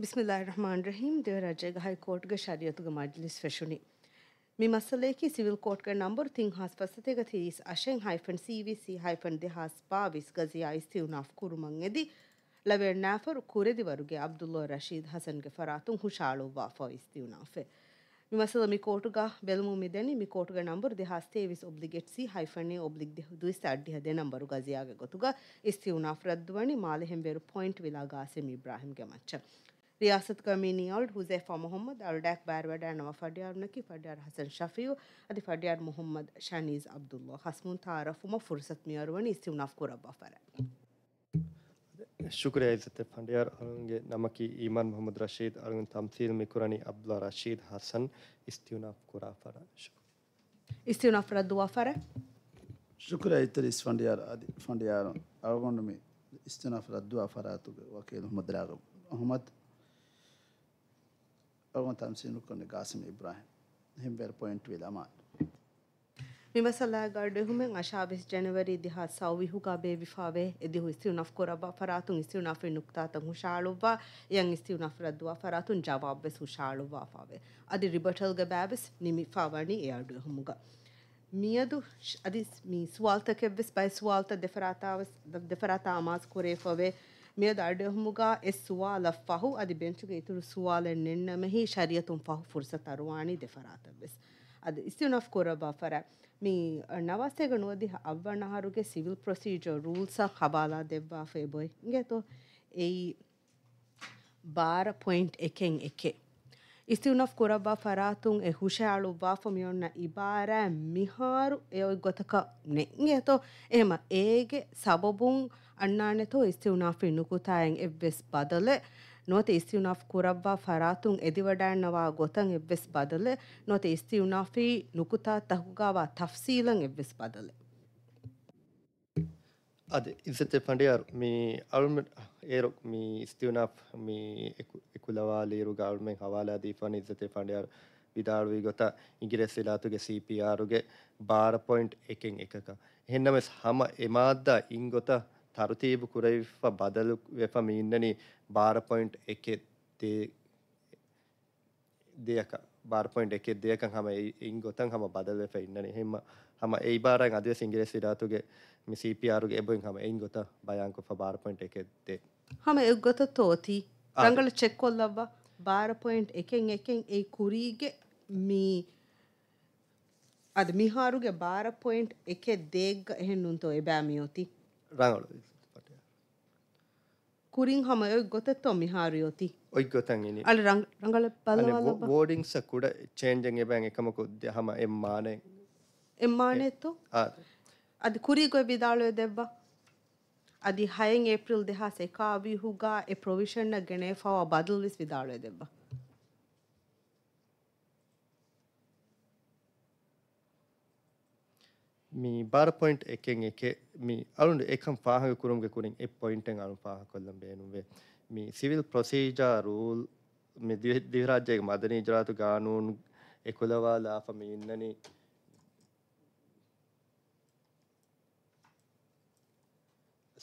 बिसमीम देर जगह high court ग शरीत ग फैशुनी मी मसले की सिविल कोर्ट का नंबर थिंग हास पसते ग थीस अशेंग hyphen C V C hyphen दे पाविस गजिया इस्ती उनाफ कुरु मंगे दी लवेर नाफर कुरे दी वरुगे अब्दुल्ला रशीद हसन के फरातुं हुशालो वाफा इस्ती उनाफे मी मसले मी कोर्ट बेलमु मी देनी मी कोर्ट नंबर तेविस ओब्लिगेट सी हाइफन ने ओब्लिग दे दे नंबर गजिया गोतुगा उनाफ माले पॉइंट विला इब्राहिम के मच्चा රියාසත් කමීනියල් හුසේෆා මොහොම්මද් අල්ඩක් බෑර්වැඩෑනවා ෆඩියාර් නකි ෆඩියාර් හසන් ශෆියු අධි ෆඩියාර් මොහොම්මද් ශනීස් Abdullah හස්මුන් තාරෆුම ෆුර්සත් මියරුවනි ඉස්තිවුනාෆ් කුරබ්බාෆරෑ شكرا يا عزت فنديار أرنج نمكي إيمان محمد رشيد أرنج تمثيل مكراني عبد الله رشيد حسن استيوناف كورافرا استيوناف ردوافرا شكرا يا تريس فنديار أدي فنديار أرنج مي استيوناف ردوافرا تو وكيل محمد راغب محمد aguantar sinu kone Qasim Ibrahim himber point vilamat Mimasala gardehumen a Shabbos January diha sawi huka be bifabe edihu istiuna fkoraba faratun istiuna fe nukta tan hushalova yang istiuna fradwa faratun jawab bes hushalova fave adi rebuttal ga babes nimi fawani earduhumuga මියදු අදි මේ ස්වාල්ත කෙබ්බෙස් බයි ස්වාල්ත දෙෆරාතාව දෙෆරාතාමාස් කොරේ ෆවේ މިއަދު އަޑެހުމުގައި އެއް ސުވާލަށް ފަހު އަދި ބެންޗުގެ އިތުރު ސުވާލެއް ނެންނަމެހީ ޝަރިއަތުން ފަހު ފުރުސަތަ ރުވާނީ ދެފަރާތަށް ވެސް ಅದ ಇಸ್ಟಿನ್ ಆಫ್ ಕೊರಬಾ ಫರ ಮೀ ನವಾಸೆಗ ನೋದಿ ಅವ್ವಣ್ಣಹಾರುಗೆ ಸಿವಿಲ್ ಪ್ರೊಸೀಜರ್ ರೂಲ್ಸ್ ಹಬಾಲಾ ದೆವ್ವಾ ಫೆ ಬೋಯ್ ಹಿಂಗೆ ತೋ ಏಯಿ ಬಾರ ಪಾಯಿಂಟ್ ಎಕೆಂಗ್ ಎಕೆ ಇಸ್ಟಿನ್ ಆಫ್ ಕೊರಬಾ ಫರಾತುಂ ಎ ಹುಷಾಳು ವಾಫಮಿಯೊಣ್ಣ ಇಬಾರ ಮಿಹಾರು ಎ ಗೊತಕ ನೆಂಗೆ ತೋ ಏಮ ಏಗೆ ಸಬಬುಂ ಅಣ್ಣಾಣೆತೋ ಇಸ್ತಿವುನಾಫಿ ನುಕುತಾಯೆನ್ ಎವ್ವೆಸ್ ಬದಲೆ නොත ස්තිවුණාෆ් කුරබ්වා ފަރާތުން އެދިވަޑައިންނަވާ ގޮތަށް އެއްވެސް ބަދަލެ ނොත އިސްތިවުނާފީ ނުކުތާ ތަހުގައިވާ ތަފްސީލަށް އެއްވެސް ބަދަލެ ಅದೆ ಇಸತ್ತೆ ಪಂಡಿಯಾರು ಮೀ ಅಳುಮ ಏರು ಮೀ ಇಸ್ತಿವನಾಫ್ ಮೀ ಎಕುಲವಾ ಲೀರು ಗಾಳುಮೆ ಹವಾಲಾ ದೀಫಾನ ಇಸತ್ತೆ ಪಂಡಿಯಾರು ವಿದಾಳುವಿ ಗೊತ್ತ ಇಂಗ್ರೆಸ್ ಇಲಾತುಗೆ ಸಿ ಪಿ ಆರುಗೆ ಬಾರ ಪಾಯಿಂಟ್ ಎಕೆಂಗ್ ಎಕಕ ಹೆನ್ನಮೆಸ್ ಹಮ ಎಮಾದ್ದ ಇಂಗೊತ್ತ තරතිීබ කුරයිෆ බදලු වෙපම ඉන්නනි බාරපොයින්් එකෙත් දෙයක බාර්පොයින්් එකෙ දෙයක හම ඉන් ගොතන් හම බදල් වෙප ඉන්නන හෙම හම ඒ බාරන් අද සිංගලෙස් විඩාතුගේ මිසිපියාරුගේ එබයින් හම එයින් ගොත බයංකො බාර්පොයින්් එකෙත්තේ හම එක් ගොත තෝතිී රංගල චෙක්කොල්ලබ බාරපොයින්් එකෙන් එකෙන් ඒ කුරීගේ මී අද මිහාරුගේ බාරපොයින්් එකේ දේග එහෙන්නුන්තෝ එබෑමියෝතිී rangalo ކުރިންހަމ އޮތް ގޮތެއްތޯ މިހާރުޔޮތީ ಒಯ್ಗೊತಂಗಿನಿ ಅಲ್ಲ ರಂಗ ರಂಗಳ ಬಲವಾದ ಬೋರ್ಡಿಂಗ್ ಸ ಕೂಡ ಚೇಂಜಿಂಗ್ ಎಬಂಗ್ ಎಕಮಕು ಹಮ ಎಮ್ಮಾನೆ ಎಮ್ಮಾನೆ ತೋ ಅದು ಕುರಿ ಗೊ ಬಿದಾಳು ದೆವ್ವ ಅದಿ ಹಯಂ ಏಪ್ರಿಲ್ ದಿಹಾಸೆ ಕಾವಿ ಹುಗಾ ಎ ಪ್ರೊವಿಷನ್ ನ ಗೆಣೆ ಫಾವ ಬದಲ್ ವಿಸ್ ಬಿದಾಳು ದೆವ್ವ මේ බාර පොයින්ට් එකෙන් එක මේ අලුන්ට එකම් පාහග කුරුම්ග කුරින් එ පොයින්ටෙන් අලු පාහ කොල්ලම් බේනුවේ මේ සිවිල් ප්‍රොසීජා රූල් මේ දිවිරාජ්‍යයක මදන ජරාතු ගානූන් එකොලවා ලාපම ඉන්නන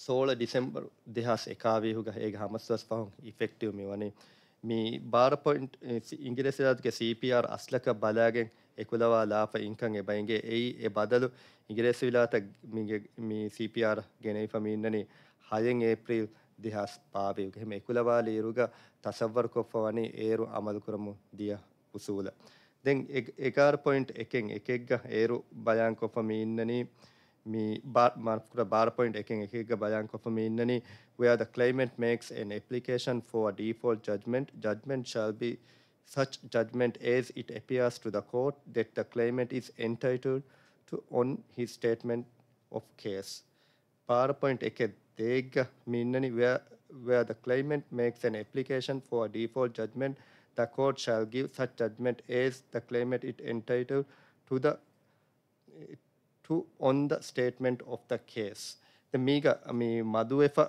සෝල ඩිසෙම්බර් දෙහස් එකකාවේහුග ඒ හමස්වස් පහුන් ඉෆෙක්ටව මේ වනේ මේ බාරපොයින්ට් ඉංගිරෙසිලාතුක CPR අස්ලක බලාගෙන් එකුලවා ලාප ඉංකන් එබයින්ගේ එයි එ බදලු ඉගිරෙසි විලාත සීපR ගෙනයි ෆමීන්නනි හයෙන් ඒප්‍රීල් දිහස් පාවයුග හෙම එකුලවාලීරුග තසවර් කොප්පවනි ඒරු අමදු කරමු දිය උසූල. දෙන් එකර් පොයින්ට් එකෙන් එකෙක්ග ඒරු බයන් කොපමීන්නනී මේ මාර්කට බාර පොයින්ට් එකෙන් එකක බයන් කොපම ඉන්නනි where the claimant makes an application for a default judgment judgment shall be such judgment as it appears to the court that the claimant is entitled to on his statement of case. PowerPoint එකෙත් තේග මෙන්නනි where, where the claimant makes an application for a default judgment, the court shall give such judgment as the claimant is entitled to the to on the statement of the case. මේක මේ මදුවෙෆ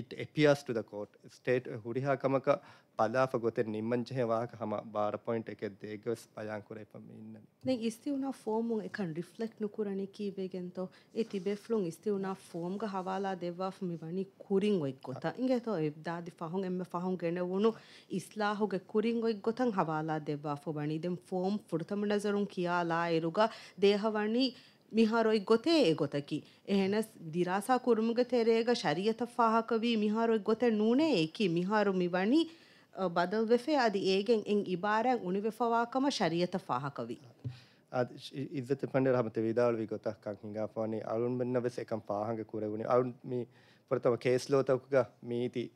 ඉට එපියස් ටු කොට huriha kamaka. పదాఫగొతెన్ నిమ్మంచే వాక హమ బార point ఎకే దేగస్ పయాం కురేపం ఇన్న నే ఇస్తి ఉనా ఫోమ్ ఉన్ ఎకన్ రిఫ్లెక్ట్ నుకురని కీవేగెంతో ఏ తిబే ఫ్లున్ ఇస్తి ఉనా ఫోమ్ గ హవాలా దేవాఫ్ మివని కురింగ్ ఒయిగొత ఇంగేతో దాది ఫహం ఎమ్మె ఫహం గెనవును ఇస్లాహు గ కురింగ్ ఒయిగొతం హవాలా దేవాఫ్ వని దెం ఫోమ్ ఫుడతమ నజరున్ కియాలా ఎరుగా దేహవని මිහාරොයි ගොතේ ඒ ගොතකි. එහෙනස් දිරාසා කුරුමුග තෙරේග ශරියත පාහකවී මිහාරොයි ගොත නූනේ ඒකි මිහාරු මිවනි බදල් වෙෆේ අද ඒගෙන් එන් ඉබාරැන් උනිවෙෆවාකම ශරියත ފާހަކަވި ඉදත පඩ හමත විදාල ගොතක්කක් හිඟාපානේ අලුන් බන්න වෙස එකම් පාහග කුරවුණ අලුන් මේ පොරතම කේස්ලෝතකුග මීති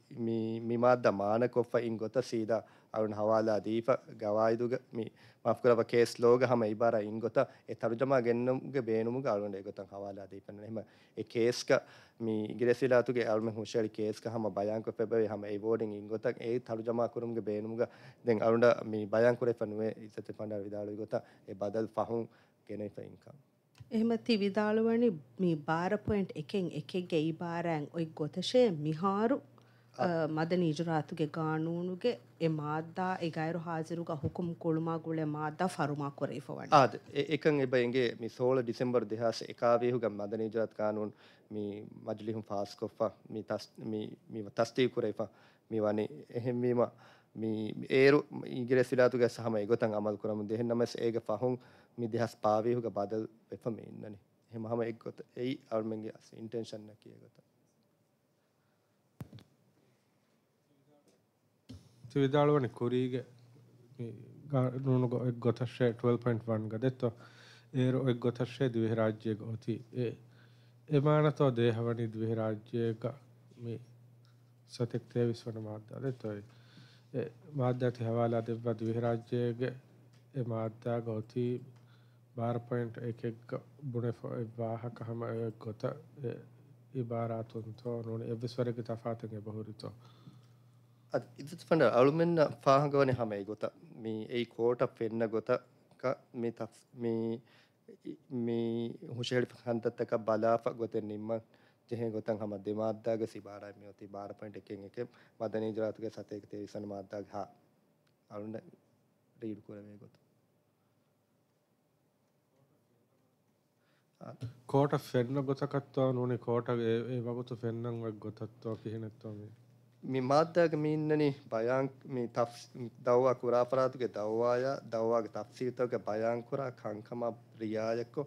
මිමාද මාන කොප්ප ඉන් ගොත සීදා ಅವನ ಹವಾಲಾ ದೀಫ ಗವಾಯ್ದುಗ ಮಿ ಮಫ್ಕುಲವ ಕೇಸ್ ಲೋಗ ಹಮ ಇಬಾರ ಇಂಗೊತ ಎ ತರುಜಮ ಗೆನ್ನುಗೆ ಬೇನುಮುಗ ಅವನ ಗೊತ್ತ ಹವಾಲಾ ದೀಫ ಹೆಮ ಎ ಕೇಸ್ಕ ಮಿ ಗಿರೆಸಿಲಾತುಗೆ ಅವನ ಹುಷಾರಿ ಕೇಸ್ಕ ಹಮ ಬಯಾಂಕ ಫೆಬೆ ಹಮ ಎ ಬೋರ್ಡಿಂಗ್ ಇಂಗೊತ ಎ ತರುಜಮ ಕುರುಮ್ಗೆ ಬೇನುಮುಗ ದೆನ್ ಅವನ ಮಿ ಬಯಾಂಕುರೆ ಫನುವೆ ಇಸತೆ ಪಂಡ ವಿದಾಳು ಗೊತ್ತ ಎ ಬದಲ್ ಫಹುಂ ගෙනයිත ඉංකම්. එහෙමති විදාළුවනි මේ භාරපොයින්ට් එකෙන් එකෙක් ගෙයි භාරෑන් ඔයි ගොතශය මිහාරු ಮದನಿ ಇಜರಾತುಗೆ ಕಾನೂನುಗೆ ಎ ಮಾದ್ದಾ ಎ ಗೈರು ಹಾಜಿರುಗ ಹುಕುಂ ಕೊಳುಮಾಗುಳೆ ಮಾದ್ದಾ ಫರುಮಾ ಕೊರೈಫವಣಿ ಆದ ಏಕಂ ಎಬ ಎಂಗೆ ಮಿ 16 ಡಿಸೆಂಬರ್ 2021 ಹುಗ ಮದನಿ ಇಜರಾತ್ ಕಾನೂನ್ ಮಿ ಮಜ್ಲಿಹುಂ ಫಾಸ್ ಕೊಫಾ ಮಿ ತಸ್ ಮಿ ಮಿ ತಸ್ತಿ ಕೊರೈಫಾ ಮಿ ವಾನಿ ಎಹೆಂ ಮೀಮಾ ಮಿ ಏರು ಇಂಗ್ರೆಸ್ ಇಲಾತುಗೆ ಸಹಮ ಎಗೊತಂ ಅಮಲ್ ಕೊರಮು ದೆಹೆಂ ನಮಸ್ ಏಗೆ ಫಹುಂ ಮಿ 2025 ಹುಗ ಬದಲ್ ವೆಫಮೆ ಇನ್ನನಿ ಎಹೆಂ ಹಮ ಎಗೊತ ಎಯಿ ಅವ್ರ ಮಂಗೆ ಇಂಟೆನ್ಷನ್ ನಕಿ ಎಗೊತ Tvidalvani kurige නොනු එක්ගොතශය 12.1 ගදෙත්ව ඒරු එක්ගොතශය දවිහ රාජ්‍යයක ඔති ඒ එමානතෝ දේහවනි දවිහ රාජ්‍යයක මේ සතෙක් තේවිස් වන මාධ්‍යද තොයි මාධ්‍යති හවාලා දෙබ දවිහ රාජ්‍යයගේ එ මාධ්‍යා ගෞති බාර්පොයින්ට් එකක් බුණෙෝ එවාහක හම ගොත ඉබාරාතුන්තෝ නොන එවිස්වරග තෆාතගේ බහුරිතෝ ඉදිත් පඩ අලුමෙන්න්න පාහගවන හමයි ගොත මේ ඒ කෝට පෙන්න ගොත මේ ත මේ හුෂයට හන්තත්තක බලාපක් ගොතෙන් නිම්ම ජෙහ ගොතන් හම දෙමාදදාග සිබාරම යොති භාරපට එකෙන් එක මදන ජරාතුක සතයක තේසන මාදදාග හා අරුන්ට රීඩ් කරමය ගොත කෝට ෆෙන්න ගොතකත්වා නොනේ කෝට ඒ වගුතු ෆෙන්න්නම් ගොතත්වා පිහෙනැත්වා මේ මේ මාධ්‍යගමේ ඉන්නනේ බයං මේ දවවා කුරාපරාතුගේ දවවාය දවවාගේ තප්සීතවගේ බයංකුරා කංකම ප්‍රියායකෝ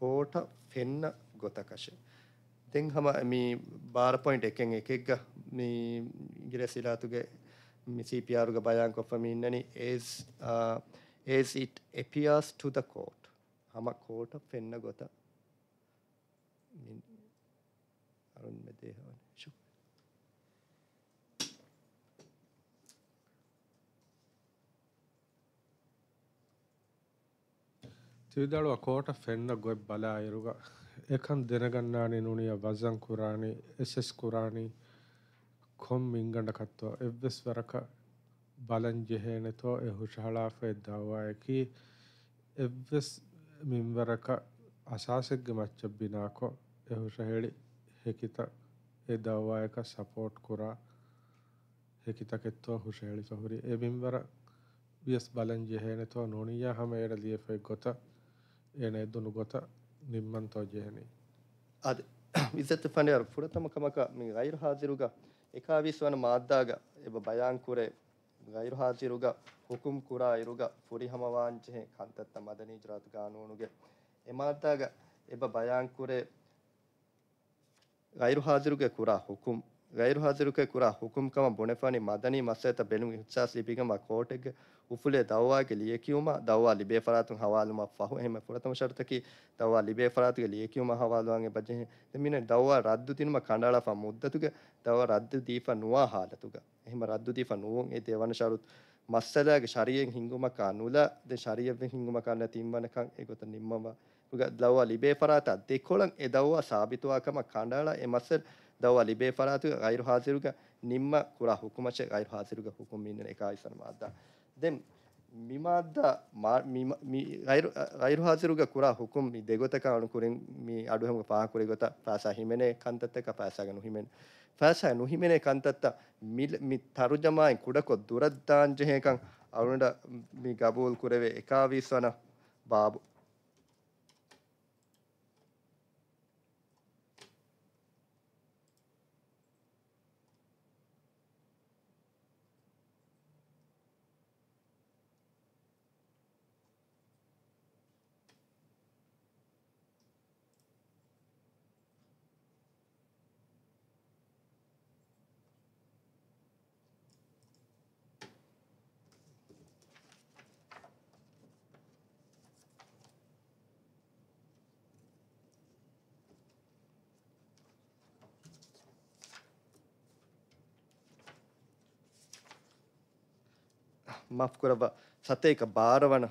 කෝට ෆෙන්න ගොතකශ. දෙන් හම මේ බාර පොයින්ට් එකෙන් එකෙක්ග මේ ඉගිරසිලාතුගේ සිපියාරුග බයංකොප්පම ඉන්නන ඒස් ඉට් එපියස් ටුද කෝට් හම කෝට ෆෙන්න ගොත අරුන්ම දේහවන ತ್ರಿದಳುವ ಕೋಟ ಫೆನ್ನ ಗೊಯ್ ಬಲ ಇರುಗ ಏಕಂ ದಿನಗನ್ನಾನಿ ನುಣಿಯ ವಜಂ ಕುರಾಣಿ ಎಸ್ ಎಸ್ ಕುರಾಣಿ ಕೊಮ್ ಇಂಗಂಡ ಕತ್ತೋ ಎವ್ವೆಸ್ ವರಕ ಬಲಂ ಜೆಹೇನೆ ತೋ ಎ ಹುಷಹಳಾಫೆ ದಾವಾಯಕಿ ಎವ್ವೆಸ್ ಮಿಂವರಕ ಅಸಾಸೆಗ್ಗೆ ಮಚ್ಚಬ್ಬಿನಾಕೋ ಎ ಹುಷಹೇಳಿ ಹೆಕಿತ ಎ ದಾವಾಯಕ ಸಪೋರ್ಟ್ ಕುರಾ ಹೆಕಿತಕೆತ್ತೋ ಹುಷಹೇಳಿ ಫಹುರಿ ಎ ಮಿಂವರ ವಿಯಸ್ ಬಲಂ ಜೆಹೇನೆ ತೋ ನುಣಿಯ ಹಮೇಡ ಲಿಯಫೆ ಗೊತ್ತ ಏನಿದ್ದುನು ನಿಮ್ಮಂತವಜ್ಜೆಹನಿ ಅದು ವಿಸತ್ತು ಫಂಡೆಯರ ಪುರತಮ ಕಮಕ ಮಿ ಗೈರು ಹಾಜಿರುಗ ಎಕಾವಿಸ್ವನ ಮಾದ್ದಾಗ ಎಬ ಬಯಾಂಕುರೆ ಗೈರು ಹಾಜಿರುಗ ಹುಕುಂ ಕುರ ಇರುಗ ಪುರಿ ಹಮವಾಂಚೆ ಕಂತತ್ತ ಮದನಿ ಜುರಾತ್ ಕಾನೂನುಗೆ ಎಮಾದ್ದಾಗ ಎಬ ಬಯಾಂಕುರೆ ಗೈರು ಹಾಜಿರುಗೆ ಕುರ ಹುಕುಂ ಗೈರು ಹಾಜಿರುಗೆ ಕುರ ಹುಕುಂ ಕಮ ಬುಣೆಫಾನಿ ಮದನಿ ಮಸೆತ ಬೆನು ಹಿಚ್ಚಾಸ್ ಲಿಪಿಗಮ ಕೋಟೆಗೆ ufule dawwa ke liye kiyuma dawwa libe faratun hawaluma fahu ehme furatam shartaki dawwa libe faratu ke liye kiyuma hawaluan e bajhe demine dawwa raddu tinuma kandala fa muddatuge dawwa raddu difa nuwa halatuga ehme raddu difa nuwon e dewan sharut මස්සලගේ ශරීරයෙන් හිඟුමක අනුල ද ශරීරයෙන් හිඟුමක අනුල තින්වනකන් ඒකත නිම්මව රුග දවවා ලිබේ ෆරාත දෙකොලන් එදවවා සාබිතවාකම කණ්ඩාලා ඒ මස්සල් දවවා ලිබේ ෆරාතු ගෛරු හාසිරුග නිම්ම කුරා හුකුමච ගෛරු හාසිරුග හුකුමින්න එකයි සනමාදා で見まだ、ま、みみガイルガイルハズルがくらほくんみでごたかあのくれんみあるへんがパーくれごたパーサひめねかんたったかパーサがのひめねパーサのひめねかんたったみみたるじゃまいくらこどらだんじへんかんあるんだみがぼうくれべえかびさなばぶ මෆ්කුරව ಸತೇಕ ಬಾರವಣ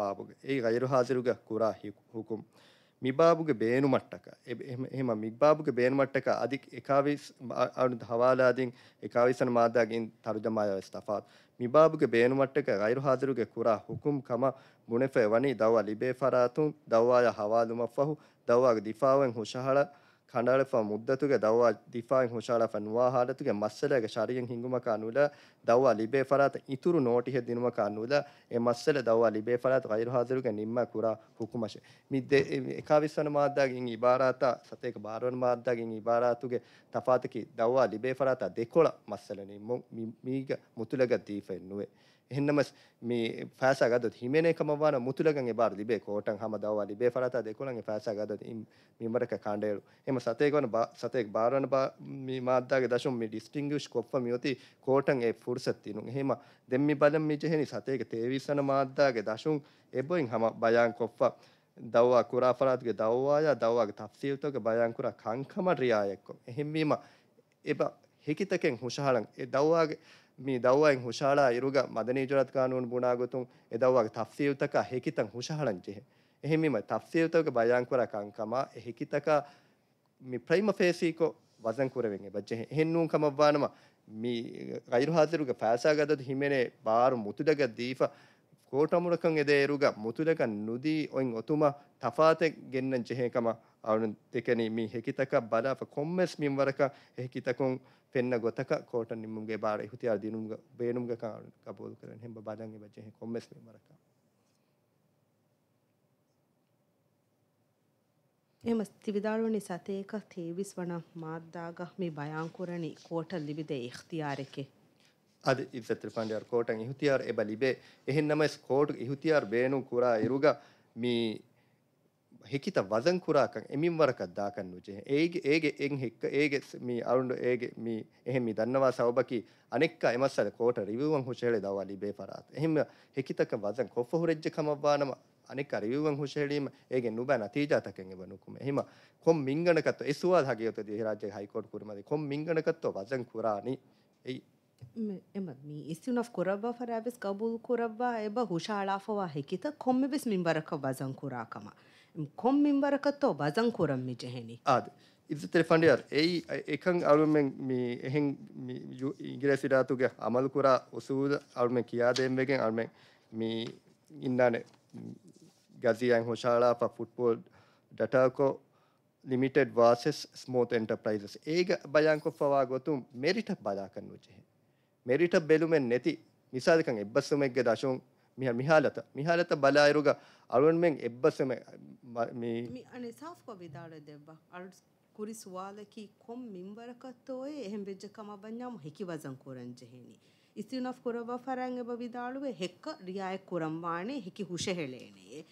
ಬಾಬುಗ ಏ ಗೈರು ಹಾಜಿರುಗ ಕುರಾ ಹುಕುಂ ಮಿಬಾಬುಗೆ ಬೇನು ಮಟ್ಟಕ ಹೇಮ ಮಿಗ್ಬಾಬುಗೆ ಬೇನು ಮಟ್ಟಕ ಅದಿಕ್ ಎಕಾವಿಸ್ ಅವನು ಹವಾಲಾದಿನ್ ಎಕಾವಿಸನ ಮಾದಾಗಿನ್ ತರ್ಜಮಾಯ ಇಸ್ತಫಾತ್ ಮಿಬಾಬುಗೆ ಬೇನು ಮಟ್ಟಕ ಗೈರು ಹಾಜಿರುಗೆ ಕುರಾ ಹುಕುಂ ಕಮ ಬುಣೆಫೆ ವನಿ ದವ ಲಿಬೆ ಫರಾತುನ್ ದವಾಯ ಹವಾಲು ಮಫಹು ದವಾಗ ದಿಫಾವೆನ್ ಹುಷಹಳ ಕಂಡಾಳಫ ಮುದ್ದತುಗೆ ದವ್ವ ದಿಫಾಯಿನ್ ಹುಷಾಳಫ ನುವಾಹಾಲತುಗೆ ಮಸ್ಸಲೆಗೆ ಶರಿಯನ್ ಹಿಂಗುಮಕ ಅನುಲ ದವ್ವ ಲಿಬೆ ಫರಾತ ಇತುರು ನೋಟಿ ಹೆದ್ದಿನುಮಕ ಅನುಲ ಎ ಮಸ್ಸಲೆ ದವ್ವ ಲಿಬೆ ಫರಾತ ಗೈರು ಹಾಜರುಗೆ ನಿಮ್ಮ ಕುರ ಹುಕುಮಶೆ ಮಿದ್ದೆ ಎಕಾವಿಸನ ಮಾದ್ದಾಗ ಇಂಗ್ ಇಬಾರಾತ ಸತೇಕ ಬಾರವನ್ ಮಾದ್ದಾಗ ಇಂಗ್ ಇಬಾರಾತುಗೆ ತಫಾತಕಿ ದವ್ವ ಲಿಬೆ ಫರಾತ ದೆಕೊಳ ಮಸ್ಸಲೆ ನಿಮ್ಮ ಮೀಗ ಮುತುಲಗ ದೀಫೆ ಎನ್ನುವೆ එහෙන්නමස් මේ ފައިސާގަދަ ހިމެނޭކަމަވާނ މުތުލަގަން އެބާރު ލިބޭ ކޯޓަށް ހަމަ ދައްވާ ލިބޭ ފަރާތާ ދެކުޅަން ފައިސާގަދަ މިމަރަކަ ކާނޑޭޅު އެމ ސަތޭކަވަނ ސަތޭކ ބާރުވަނ މި މާއްދާގެ ދަށުން މި ޑިސްޓިންގިෂ් ކޮށްފަ މިޔޮތި ކޯޓަށް އެ ފުރުސަތް ތިނުން ހެމ ދެންމި ބަލަން މިޖެހެނި ސަތޭކ ތޭވިސަނ މާއްދާގެ ދަށުން އެބޮއިން ހަމަ ބަޔާން ކޮށްފަ ದವ್ವಾ ಕುರಾ ಫರಾತ್ಗೆ ದವ್ವಾಯ ದವ್ವಾಗ ತಫ್ಸೀಲ್ತೋಗ ಬಯಾಂಕುರ ಕಂಕಮ ರಿಯಾಯಕ್ಕು ಹಿಮ್ಮೀಮ ಎಬ ಹಿಕಿತಕೆಂ ಹುಷಾಳಂ ಎ ದವ್ವಾಗೆ މީ ދައްވައިން ހުށާޅާ އިރުގަ މަދަނީ ޖުރަތް ކާނޫން ބުނާގޮތުން އެދައްވަގެ ތަފްސީލްތަކާ ހެކިތަން ހުށަހަޅަން ޖެހެ އެހެންމީމަ ތަފްސީލްތަކުގެ ބަޔާންކުރާ ކަންކަމާ އެހެކިތަކާ މި ޕްރައިމަ ފޭސީކޮ ވަޒަން ކުރެވެން އެބައްޖެހެ ހެން ނޫން ކަމަށް ވާނަމަ މީ ގައިރުހާޒިރުގެ ފައިސާގަދަ ހިމެނޭ ބާރު މުތުދަގަ ދީފަ ކޯޓަމުރަކަން އެދޭރުގަ މުތުލަކަ ನುದೀ އޮއިން އޮތުމަށް ތަފާތެއް ގެންނަން ޖެހޭކަމަ އަނުން ތެކެނީ މީ ހެކިތަކަށް ބަލާފަ ކޮންމެސް މިންވަރަކަށް ހެކިތަކުން ಪೆನ್ನ ಗೊತ್ತಕ ಕೋಟ ನಿಮ್ಗೆ ಬಾಡ ಹುತಿಯಾರ ದಿನುಮ್ಗ ಬೇನುಮ್ಗ ಕಬೋದು ಕರನ್ ಹೆಂಬ ಬಾದಂಗೆ ಬಚ್ಚೆ ಹೆ ಕೊಮ್ಮೆಸ್ ಮೇ ಮರಕ එමස් තිවිදාරුවනි සතේක තේවිස් වන මාද්දාගහ මේ බයංකුරණි කෝට ලිබිදේ ඉක්තියාරෙකෙ අද ඉසතර පණ්ඩයාර කෝටන් ඉහුතියාර එබ ලිබේ එහෙන්නම ස්කෝට් ඉහුතියාර බේනු කුරා ඉරුග මේ ಹೆಕಿತ ವಜನ್ ಕುರಾಕಂ ಎಮಿಂ ವರಕ ದಾಕನ್ ನುಜೆ ಏಗೆ ಏಗೆ ಎಂಗ್ ಹೆಕ್ಕ ಏಗೆ ಮಿ ಅರುಂಡು ಏಗೆ ಮಿ ಎಹೆ ಮಿ ದನ್ನವಾ ಸೌಬಕಿ ಅನೆಕ್ಕ ಎಮಸ್ಸದ ಕೋಟ ರಿವ್ಯೂವಂ ಹುಷೇಳೆ ದವಾಲಿ ಬೇಫರಾತ್ ಎಹಿಂ ಹೆಕಿತಕ ವಜನ್ ಕೊಫ ಹುರೆಜ್ಜೆ ಕಮವ್ವಾ ನಮ අනික අරිවුවන් හුෂෙලීම ඒගේ නුබ නතිජාතකෙන් එවනුකුම එහෙම කොම් මිංගණකත්ව එසුවා හගියොතදී රාජ්‍ය හයිකෝට් කුරුමදී කොම් මිංගණකත්ව වසන් කුරානි එයි එම මී ඉස්තිනක් කුරබ්වා ෆරාබිස් කබූල් කුරබ්වා එබ හුෂාලාෆවා හෙකිත කොම්ම බිස් මින්බරක වසන් කුරාකම කොම් මින්වරකත්තෝ බදන් කුරම් මිජහෙනි ආද ඉත ෙෆන්ඩියර් ඒයි එකන් අරුමෙන් මේ එහෙන් ඉගිරැසිඩාතුගේ අමල් කුරා ඔසූද අරුම කියාදෙන්වෙකෙන් අරුමෙන් මේ ඉන්නන ගසියන් හොශාලාප ෆුට්පෝල් ඩටාකෝ ලිමිටෙඩ් වාසෙස් ස්මෝත එන්ටප්‍රයිසස් ඒක බයංකොප්පවා ගොතුම් මෙරිට බදා කන්නුචෙහෙ මෙරිට බෙලුමෙන් නැති නිසාදකන් එබ්බස්සුමෙක්ගේ දශුන් මිහාලත මිහාලත බලායරුග අලුවන් මෙන් එබ්බසම අනිසාාෆ්ක විදාල දෙබ අල් කුරි සුවාලකි කොම් මින්වරකත්තෝය එහෙම බෙජ්ජකම බඥාම හෙකි වසන් කුරංජහෙනි. ඉස්තිනක් කුරව ෆරංග විදාළුවේ හෙක්ක රියාය කුරම්වානේ හෙකි හුෂහෙලේනේ.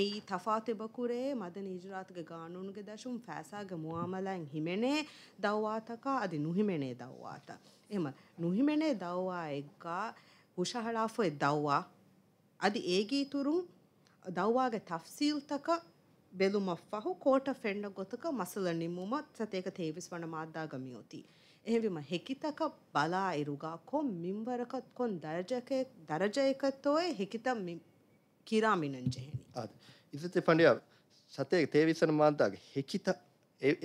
ඒ තෆාතිබකුරේ මද නීජරාතික ගානුන්ගේ දශුම් ෆෑසාග මුවාමලයින් හිමෙනේ දව්වාතකා අධි නුහිමෙනේ දව්වාත. එම නුහිමෙනේ දව්වා එක්කා හුෂහලාෆොය දව්වා అది ಏಗೀತುರುಂ ದೌವಾಗೆ ತಫ್ಸೀಲ್ ತಕ ಬೆಲುಮಫ್ ಫಹು ಕೋಟ ಫೆಂಡ ಗೊತಕ ಮಸಲ ನಿಮ್ಮುಮ ಸತೇಕ ತೇವಿಸ್ವಣ ಮಾದ್ದಾಗ ಮಿಯೋತಿ එහෙවිම හෙකිතක බලා එරුගා කොම් මිම්වරකත් කොන් දරජක දරජයකත්තෝය හෙකිත කිරාමිනංජහෙනි ඉසතේ පඩිය සතේ තේවිසන මාන්තාගේ හෙකිත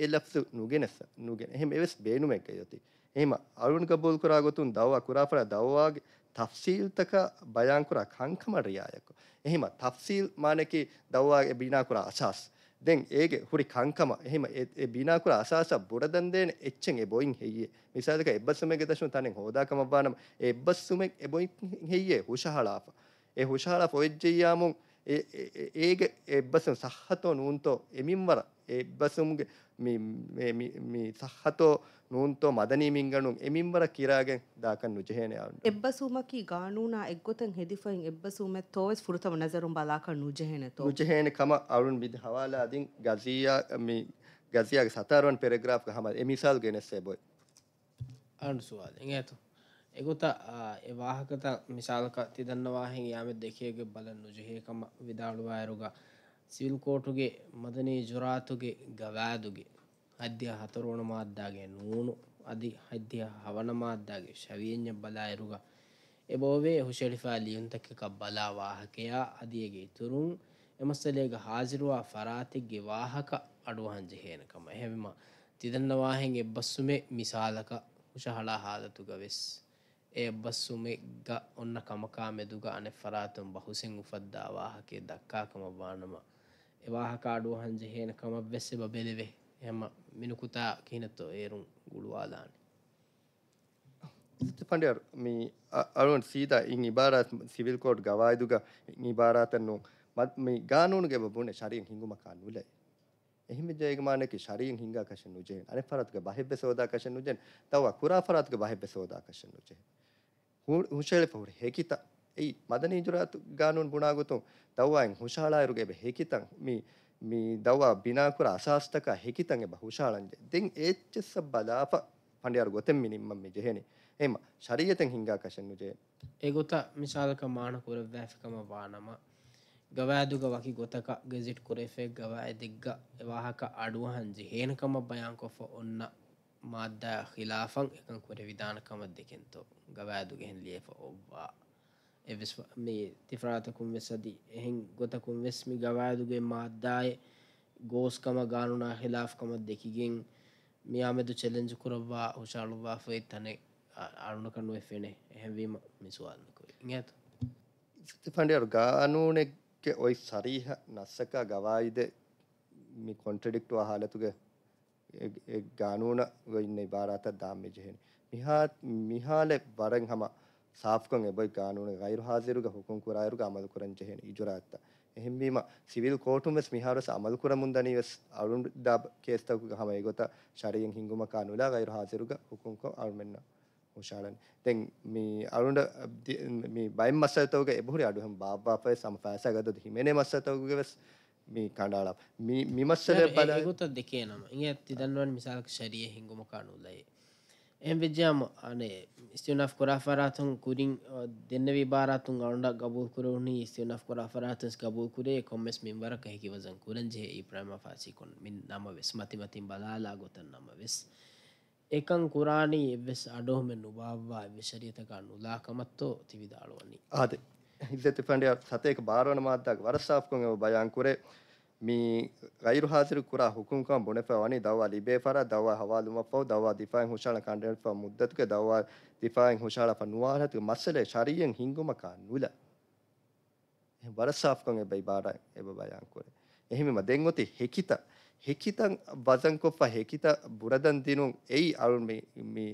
එල්ලක්ස නුගෙනස නුගෙන එහෙම එවෙස් බේනුමක් යති එහෙම අරුන් කබෝල් කරා ගොතුන් දවවා කුරාපර දවවාගේ තෆ්සීල්තක බයංකුරා කංකම රියායක එහෙම තෆ්සීල් මානකි දවවාගේ බිනාකුරා අසස් දැන් ඒගේ හුරි කංකම එහෙම ඒ බිනාකුරා අසස බොරදන් දෙන එච්චෙන් ඒ බොයින් හෙයියේ මිසාලක එබ්බස්සුමේගේ දශම තනෙන් හොදාකම බානම් ඒ එබ්බස්සුමේ ඒ බොයින් හෙයියේ හුෂහලාප ඒ හුෂහලා පොයජ්ජියාමුන් ඒගේ එබ්බස්සම සහතෝ නූන්තෝ එමින්වර ಎಬ್ಬಸುಮ್ಗೆ ಮಿ ಮಿ ಸಹತೋ ನೂಂತೋ ಮದನೀಮಿಂಗಣು ಎಮಿಂಬರ ಕಿರಾಗೆ ದಾಕನ್ನು ಜೆಹೇನೆ ಆಂಡು ಎಬ್ಬಸುಮಕಿ ಗಾಣೂನಾ ಎಗ್ಗೊತಂ ಹೆದಿಫೈನ್ ಎಬ್ಬಸುಮೆ ತೋವೆಸ್ ಫುರುತವ ನಜರುಂ ಬಲಾಕ ನುಜೆಹೇನೆ ತೋ ನುಜೆಹೇನೆ ಕಮ ಅರುಣ್ ಬಿದ್ ಹವಾಲಾ ದಿನ್ ಗಜಿಯಾ ಮಿ ಗಜಿಯಾಗೆ ಸತಾರವನ್ ಪೆರೆಗ್ರಾಫ್ ಹಮ ಎಮಿಸಾಲ್ ಗೆನೆಸ್ಸೆ ಬೋಯ್ ಅಂಡು ಸುವಾದ ಎಂಗೇತು එගොත ඒ වාහකත මිසාලක තිදන්නවාහෙන් යාමෙ දෙකේගේ බලන් නුජහේකම විදාළුවා ඇරුගා ಸಿವಿಲ್ಕೋಟುಗೆ ಮದನಿ ಜುರಾತುಗೆ ಗವಾದುಗೆ ಅದ್ಯ ಹತರೋಣ ಮಾದ್ದಾಗೆ ನೂನು ಅದಿ ಅದ್ಯ ಹವನ ಮಾದ್ದಾಗೆ ಶವಿಯಂಜ ಬಲಾಯರುಗ ಎಬೋವೆ ಹುಷಡಿಫಾ ಲಿಯುಂತಕ್ಕೆ ಕಬ್ಬಲ ವಾಹಕೆಯ ಅದಿಯಗೆ ತುರುಂ ಎಮಸಲೆಗ ಹಾಜಿರುವ ಫರಾತಿಗೆ ವಾಹಕ ಅಡುಹಂಜೆ ಹೇನಕಮ ಹೆವಿಮ ತಿದನ್ನ ವಾಹೆಂಗೆ ಬಸ್ಸುಮೆ ಮಿಸಾಲಕ ಹುಷಹಳ ಹಾದತುಗವೆಸ್ ಎ ಬಸ್ಸುಮೆ ಗ ಒನ್ನ ಕಮಕಾ ಮೆದುಗ ಅನೆ ಫರಾತುಂ ಬಹುಸೆಂಗು ಫದ್ದಾ ವಾಹಕೆ ದಕ್ಕಾಕಮ ಬಾಣಮ එවාහකාඩුව හන්ජ හේන කමක් වෙස්සෙ බෙලෙවේ එහම මිනිකුතා කියනත්තෝ ඒරුම් ගුළුවාදානේ ಪಂಡ್ಯರ್ ಮೀ ಅಳುವನ್ ಸೀದಾ ಇಂಗ್ ಇಬಾರಾತ್ ಸಿವಿಲ್ ಕೋರ್ಟ್ ಗವಾಯ್ದುಗ ಇಂಗ್ ಇಬಾರಾತನ್ನು ಮತ್ ಮೀ ಗಾನೂನುಗೆ ಬಬುಣೆ ಶರೀನ್ ಹಿಂಗುಮ ಕಾನೂಲೆ ಎಹಿಮೆ ಜೈಗ ಮಾನಕ್ಕೆ ಶರೀನ್ ಹಿಂಗ ಕಶನ್ ನುಜೆ ಅನೆ ಫರತ್ಗೆ ಬಾಹಿಬ್ಬೆ ಸೋದಾ ಕಶನ್ ನುಜೆ ತವ ಕುರಾ ಫರತ್ಗೆ ಬಾಹಿಬ್ಬೆ ಸೋದಾ ಕಶನ್ ನುಜೆ ಹುಷೇಳೆ ಪೌಡೆ ಹೇಕಿತ එයි මදනී ජුරාතු ගානුන් ගුණාගුතුන් තවවායින් හුෂාලායරුගේ හෙකිතන් මේ මේ දවා බිනාකුර අශාස්තක හෙකිතන් එබ හුෂාලන්ජ දෙන් ඒච්චස බදාප පණ්ඩියාරු ගොතෙන් මිනිම්ම මේ ජෙහෙනි එම ශරීයතෙන් හිංගා කෂන් නුජේ ඒ ගොත මිසාලක මානකුර වැෆිකම වානම ගවෑදුග වකි ගොතක ගෙසිට් කුරේෆේ ගවෑ දිග්ග එවාහක අඩුවහන්ජි හේනකම බයංකොෆ ඔන්න මාධ්‍යා හිලාෆන් එකන් කුර විධානකමත් දෙකෙන්තෝ ගවෑදුගෙන් ලියප ඔබ්වා එවෙස් මේ තිෆරාතකුම් වෙසදී එහෙන් ගොතකුම් වෙස්මි ගවාදුගේ මාද්දාය ගෝස්කම ගානුනා හිලාාෆ්කමත් දෙකිගෙන් මියාමෙදු චෙලෙන්ජ කුරවා උෂාලුවා ෆේ තනෙ අරුණකනුව ෆෙනේ එහැවීම මිස්වාන්නකුයි ඉගත ෆන්ඩියර් ගානූනෙක්ක ඔයි සරීහ නස්සකා ගවායිද මි කොන්ට්‍රඩික්ටව හාලතුගේ ගානූන ගොඉන්න බාරාතත් දාම්මජහෙන මිහාත් මිහාලෙ බරෙන් හම ಸಾಫ್ಕೊಂಗ್ ಎಬ್ಬೊಯ್ ಕಾನೂನಿಗೆ ಐರು ಹಾಜಿರುಗ ಹುಕುಂಕುರ ಆಯುರುಗ ಅಮಲು ಕುರಂಚೆಹೇನು ಇಜುರಾತ್ತ එහෙම්බීම සිවිල් කෝටුමස් මිහාරස අමල්කුර මුන්දනීවස් අරුන් දබ් කේස්තකු හම ඒගොත ශරීයෙන් හිංගුම කානුලා ගයිරු හාසිරුග හුකුන්කෝ අරුමෙන්න උෂාලන් තෙන් මේ අරුන්ඩ මේ බයිම් මස්සතෝග එබුහුරි අඩුහම් බාබාපය සමපෑසගත හිමෙනේ මස්සතෝගගේ වෙස් මේ කණ්ඩාලම් මිමස්සල බල ගොත දෙකේ නම ඉ ඇති දන්නවන් මිසාලක් ශරිය හිංගුම කානුලයේ އެންވެއްޖާމަ އަނެ އިސްތިނާފް ކުރާފަރާތުން ކުރިން ދެންނެވި ބާރާތުން އަނުންޑަށް ގަބޫލް ކުރުނީ އިސްތިނާފް ކުރާފަރާތުންސް ގަބޫލް ކުރޭ ކޮންމެސް މިންވަރަކަ ހެކިވަޒަން ކުރަން ޖެހޭ އިބްރާހިމާ ފާސީކުން މިން ނަމަވެސް މަތިމަތިން ބަލާލާ ގޮތަށް ނަމަވެސް އެކަން ކުރާނީ އެއްވެސް އަޑުހުމެއް ނުބާއްވާ އެވެށަރިಯަތަކާ ނުލާކަމަತ್ತޯ ތިވިދާޅުވަނީ އާދެ ಹಿಜತೆ ಪಂಡ್ಯ ಸತೇಕ ಬಾರವನ ಮಾದ್ದಾಗ ವರಸಾಫ್ಕೊಂಗೆ ಬಯಾನ್ ಕುರೆ mi gairu hazir kura hukum kan bone fa wani dawa libe fara dawa hawalu ma fa dawa difain hushana kandel fa muddat ke dawa difain hushana fa nuar hat masale shariyen hinguma kan nula e barasaf kan e bai bara e babayan kore ehime ma dengoti hekita hekitan wazan ko fa hekita buradan dinun ei almi mi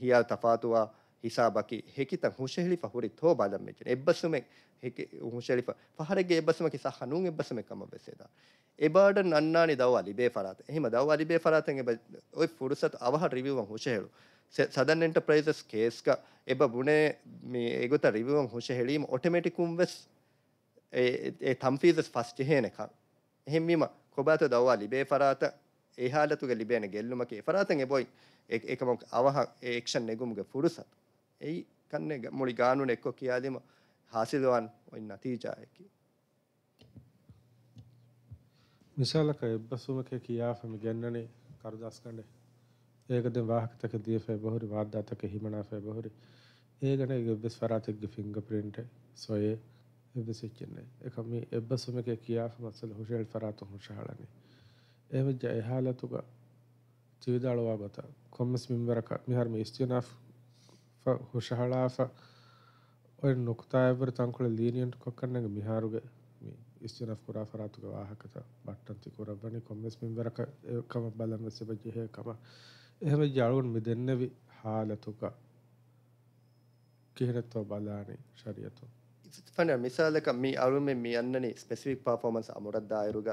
hiya tafatuwa ಹಿಸಾಬಕಿ ಹೆಕಿತ ಹುಷೆಹಿಳಿಫ ಹುರಿತ್ ಹೋಬಾದ ಮೆಚನೆ ಎಬ್ಬಸುಮೆ ಹೆಕೆ ಹುಷೆಹಿಳಿಫ ಫಹರಗೆ ಎಬ್ಬಸುಮಕಿ ಸಹ ಹನೂಂ ಎಬ್ಬಸುಮೆ ಕಮ ಬೆಸೆದ ಎಬಾಡ ನನ್ನಾನಿ ದವ ಅಲಿಬೇ ಫರಾತ ಹಿಮ ದವ ಅಲಿಬೇ ಫರಾತಂಗೆ ಒಯ್ ಫುರುಸತ್ ಅವಹ ರಿವ್ಯೂವಂ ಹುಷೆಹೆಳು southern enterprises ಕೇಸ್ಕ ಎಬ್ಬ ಬುಣೆ ಮಿ ಎಗುತ ರಿವ್ಯೂವಂ ಹುಷೆಹೆಳೀಮ ಆಟೋಮೆಟಿಕುಂ ವೆಸ್ ඒ තම්ෆීසස් ෆස්ටි හේනකම් එහෙම්මීම කොබාත දවවා ලිබේ පරාත ඒහාලතුගේ ලිබේන ගෙල්ලුමක ඒ පරාතන් එබොයි එකම අවහ ඒක්ෂන් නෙගුම්ගේ පුරුසත් එයි කන්නේ මොලි ගානුන එක්ක කියාදීම හාසිලවන් ඔන්න නතිජායකි මිසාලක එබ්බසුමක කියාෆම ගෙන්නනේ කරුදස්කණ්ඩේ ඒකද වාහකතක දීෆේ බහුරි වාද්දාතක හිමනාෆේ බහුරි ඒකන එබ්බස් ෆරාතෙක්ගේ ෆින්ගර්ප්‍රින්ට් සොයේ එබ්බස් ඉච්චනේ එකම එබ්බසුමක කියාෆ මසල හුෂේල් ෆරාතු හුෂාලනේ එහෙම ජයහලතුග ජීවිදාලවා ගත කොම්මස් මින්වරක මිහර්ම ඉස්තිනාෆ් ಹುಷಹಳಾಫ ಒಯ್ ನುಕ್ತಾಯಬರು ತಂಕುಳ ಲೀನಿಯಂಟ್ ಕೊಕ್ಕನ್ನಗ ಮಿಹಾರುಗೆ ಇಸ್ತಿನಫ್ ಕುರಾ ಫರಾತುಗ ವಾಹಕತ ಬಟ್ಟಂತಿ ಕುರಬ್ಬನಿ ಕೊಮ್ಮೆಸ್ ಮಿಂಬರಕ ಕಮ ಬಲಂ ಸೆಬಜಿ ಹೇ ಕಮ එහෙම ජාලුන් මිදෙන්නවි හාලතුක කිහිරත්ව බලානි ශරියතු ඉතින් මිසාලක මේ අරුමේ මේ යන්නනි ස්පෙસિෆික් පර්ෆෝමන්ස් අමුරද්දායරුග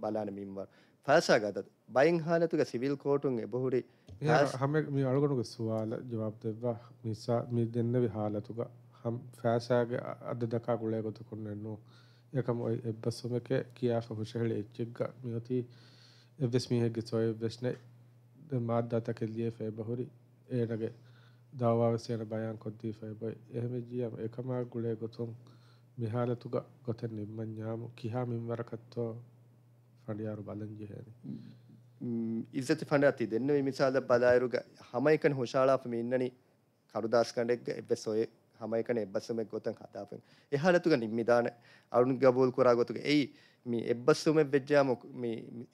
බලාන මින්වර් ෆාසා ගදත් බයින් හාලතුක සිවිල් කෝටුන් එබහුරි හැම අලගොනු ස්වාල ජවාබ දෙවා නිසා මි දෙන්න විහාලතුක හම් ෆෑසෑගේ අද දකා ගුලය ගොතු කොන්නෙන්නු යකම ඔයි එබ්බස්සුමක කියා ෆහුෂහල එච්චෙක්ග මියොති එවෙස් මිහෙක්ගෙ සොය වෙශ්න මාධ්‍යාතක ලිය ෆේ බහුරි ඒනගේ දාවාවසයන බයන් කොද්දී ෆයිබයි එහෙම ජියම් එකම ගුලේ ගොතුන් මිහාලතුග ගොතෙන් නිම්මඥාමු කිහා මින්වරකත්තෝ ෆඩියාරු බලංජිහෙන ඉසති ෆඩ ති දෙන්න මිසාල බදායරු හමයිකන හොෂාලාපම ඉන්නනි කරුදාස්කණඩෙක් එබ සොය හමයිකන එබස්සම ගොතන් කතාපෙන් එහලතුක නිම්මිදාන අරුන් ගබෝල් කොරා ගොතුක එයි මේ එබ්බස්සුම වෙජ්ජාම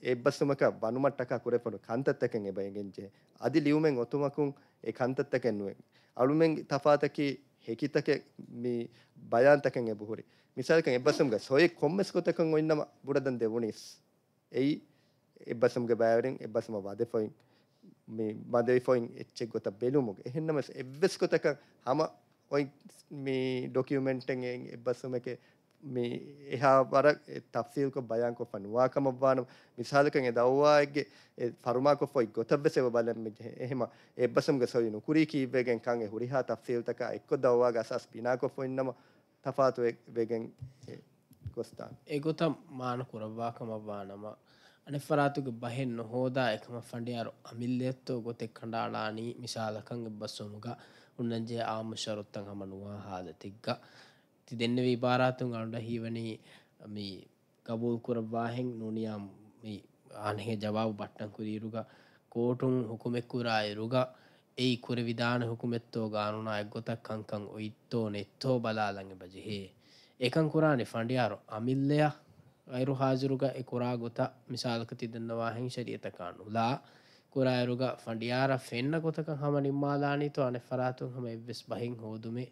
එබ්බස්සුමක වනුමට්ටක කුරපනු කන්තත්තකෙන් එබයගෙන්ජේ අධි ලියුමෙන් ඔතුමකුන් ඒ කන්තත්තකෙන්නුවෙන් අලුමෙන් තපාතකි හෙකිතක මේ බයන්තකෙන් එබුහුරි මිසල්කෙන් එබ්බස්සුමක සොයෙ කොම්මස් ගොතකන් ඔන්නම බුරදන් දෙවුනිස් එයි එබසමග බෑවරෙන් එබසම වදෆොයින් මේ මදයිෆොයින් එච්චෙක් ගොත බෙලුමුග එහෙන්නම එබ්බෙස් කොතක හම ඔයි මේ ඩොකියමෙන්ටෙන් එබසම එක මේ එහා වර තක්සිල්ක බයංකො පනුවාකම බාන මිසාලකෙන් දව්වාගේ පරුමාකො ොයි ගොතබෙසව බලම එහෙම එබසම සොයනු කුරී කීවගෙන් කගේ හුරිහා තක්සිල්තක එක්ක දවවා ගසස් පිනාකො ොයින්නම තපාතුවෙක් වෙගෙන් ගොස්ථාන් ඒගොත මාන කුරවාකම බානම ಅನೆಫರಾತುಗೆ ಬಹೆನ್ನು ಹೋದ ಎಕಮ ಫಂಡಿಯಾರು ಅಮಿಲ್ಲೆತ್ತೋ ಗೊತೆ ಕಂಡಾಳಾನಿ ಮಿಸಾಲಕಂಗೆ ಬಸ್ಸುಮುಗ ಉಣ್ಣಂಜೆ ಆ ಮುಷರುತ್ತಂಗ ಮನುವ ಹಾದ ತಿಗ್ಗ ತಿದೆನ್ನವಿ ಇಬಾರಾತುಂಗ ಅಂಡ ಹೀವನಿ ಮೀ ಕಬೂಲ್ ಕುರವಾಹೆಂ ನುನಿಯಾಂ ಮೀ ಆನೆಗೆ ಜವಾಬು ಬಟ್ಟಂ ಕುದೀರುಗ ಕೋಟುಂ ಹುಕುಮೆಕ್ಕುರಾಯಿರುಗ ಎಯಿ ಕುರವಿದಾನ ಹುಕುಮೆತ್ತೋ ಗಾನುನಾ ಎಗ್ಗೊತಕ್ ಕಂಕಂ ಒಯಿತ್ತೋ ನೆತ್ತೋ ಬಲಾಲಂಗೆ ಬಜಿಹೇ ಏಕಂ ಕುರಾನಿ ಫಂಡಿಯಾರು ಅಮಿಲ್ಲೆಯ ಗೈರು ಹಾಜರುಗ ಎ ಕುರಾ ಗೊತ ಮಿಸಾಲಕ ತಿದನ್ನವಾ ಹೆಂ ಶರಿಯತ ಕಾಣುಲಾ ಕುರಾಯರುಗ ಫಂಡಿಯಾರ ಫೆನ್ನ ಗೊತಕ ಹಮ ನಿಮ್ಮಾಲಾನಿತು ಅನೆ ಫರಾತು ಹಮ ಎವ್ವೆಸ್ ಬಹಿಂ ಹೋದುಮೆ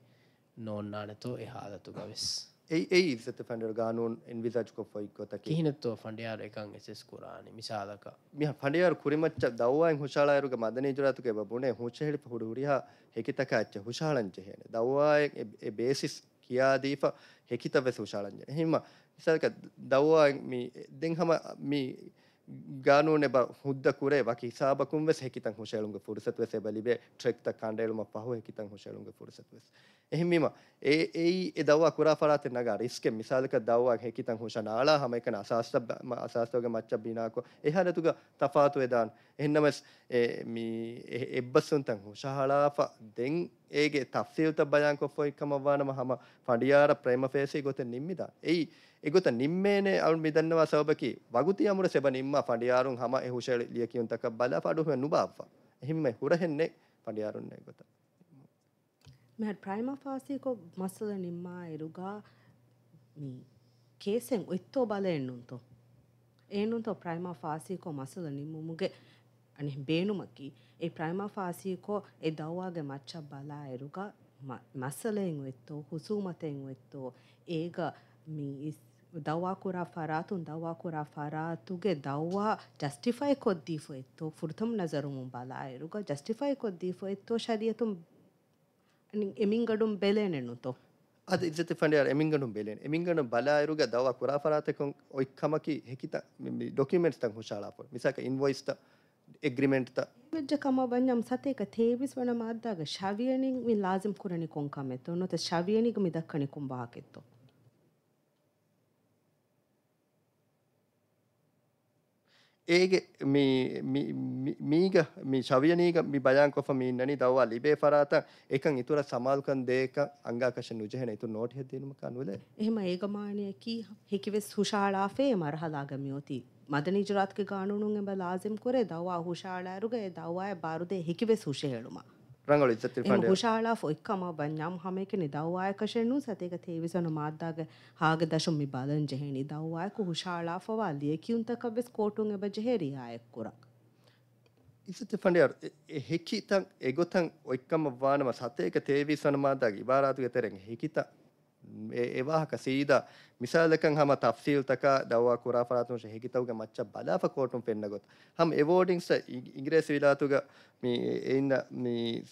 ನೋನ್ನಾನತೋ ಎ ಹಾಲತು ಗವೆಸ್ ei ei izzat funder ganun envisage ko foi ko ta kihinatto fundiyar ekan ss kurani misalaka mi fundiyar kurimacha dawwain hushala eruga madani juratu ke babune hucheheli hudu huriha hekitaka acha hushalan jehene dawwai e basis kiya difa hekita ves hushalan jehene himma ඉසල්ක දවවා දෙහම මී ගානුවන බ හුද්දකරේ වක සාබකුම හැකිත හොශයලුන්ග පුරසත් වෙස බලිබේ ට්‍රෙක්ත කණ්ඩේලුම පහ හිතන් හොශයලුන්ග පුරසත් වෙස් එහෙමීම ඒ ඒ දව කුරා පරාත නග risk මිසාලක දවක් හැකිතන් හොෂන ලා හම එකන අසාස්ත අසාස්තෝග මච්ච බිනාකෝ එහනතුග තපාතු එදාන් එන්නමස් එබ්බසුන්තන් හොෂහලාප දෙන් ඒගේ තක්සිල්ත බයන්කො ොයික්කමවානම හම ෆඩියාර ප්‍රේම ෆේසේ ගොත නිම්මිදා ඒයි 이것도 님매네 아울 미단나와 사업기 와구티 아무르 세바님마 판디아룬 하마 에후셰 리에키운타카 발라파두 회 누바파 힘메 후라헨네 판디아룬네 이것도 මට ප්‍රයිමෆාසිකෝ මසල නිම්මා එරුගා කේසෙන් ඔත්තෝ බල එන්නුන්තෝ ඒනුන්තෝ ප්‍රයිමෆාසිකෝ මසල නිම්මුමුගේ අනෙ බේනුමකි ඒ ප්‍රයිමෆාසිකෝ ඒ දව්වාගේ මච්චක් බලා එරුගා මසලෙන් වෙත්තෝ හුසුමතෙන් වෙත්තෝ ඒක මී دواء خرافات ودواء خرافات وگه دواء جاستيفاي كود دي فويتو فرتم نظرهم بالا ايروغا جاستيفاي كود دي فويتو شريعتم එමින්ගඩුම් බෙලේනෙනුතෝ අද ඉදත ෆන්ඩයාර එමින්ගඩුම් බෙලෙන් එමින්ගඩුම් බලායරුග දව කුරාපරාතකන් ඔයික්කමකි හෙකිත ඩොකිමෙන්ට්ස් තන් හුෂාලාපො මිසක ඉන්වොයිස්ට එග්‍රිමෙන්ට්ත වෙජ්ජකම වඤ්ඤම් සතේක තේවිස් වන මාද්දාග ශවියණින් මි ලාසිම් කුරණි කොන්කමෙතෝ නොත ශවියණිග මිදක්කණි කුම්බාකෙතෝ ඒගේ මීග මේ ශවියනීග මි බයංකො මීන්නනි දවවා ලිබේ පරාත එකන් ඉතුර සමාල්කන් දේක අංගාකශ නුජහන ඉතු නෝට හැදීම කන්වල එහෙම ඒගමානයකි හිකිවෙස් හුෂාලාෆේ මරහලාගමියෝති මදන ජරාත්ක ගානුනුන් එබ ලාසිම් කරේ දවා හුෂාලාරුගේ දවාය බාරුදේ හිකිවෙස් හුෂහේළුමා ರಂಗೊಳಿಸುತ್ತಿರ್ಕೊಂಡು ಹುಷಾಳ ಒಕ್ಕಮ ಬಂಜಾಮ್ ಹಮೇಕೆ ನಿದಾವು ಆಯಕಶೆಣ್ಣು ಸತೇಗ ತೇವಿಸನು ಮಾದ್ದಾಗ ಹಾಗ ದಶಮಿ ಬಾದನ್ ಜೆಹೇಣಿ ದಾವು ಆಯಕು ಹುಷಾಳ ಫವಾಲಿಯ ಕ್ಯೂಂತ ಕಬ್ಬೆಸ್ ಕೋಟುಂಗೆ ಬಜೆ ಹೇರಿ ಆಯಕ್ಕುರ ಇಸುತ್ತಿಫಂಡಿಯರು ಹಿಕಿತಂ ಎಗುತಂ ಒಕ್ಕಮ ವಾನಮ ಸತೇಗ ತೇವಿಸನು ಮಾದ್ದಾಗ ಇಬಾರಾತುಗೆ ತೆರೆಂಗೆ ಹಿಕಿತ ඒවාහක සීද මිසාලකන් හම තෆ්සීල්තක දව කුරාපාතුන්ශ හෙකිතවග මච්ච බලාප කෝටුම් පෙන්න්නගොත් හම එවෝඩිංස ඉංග්‍රේස් විලාතුග එන්න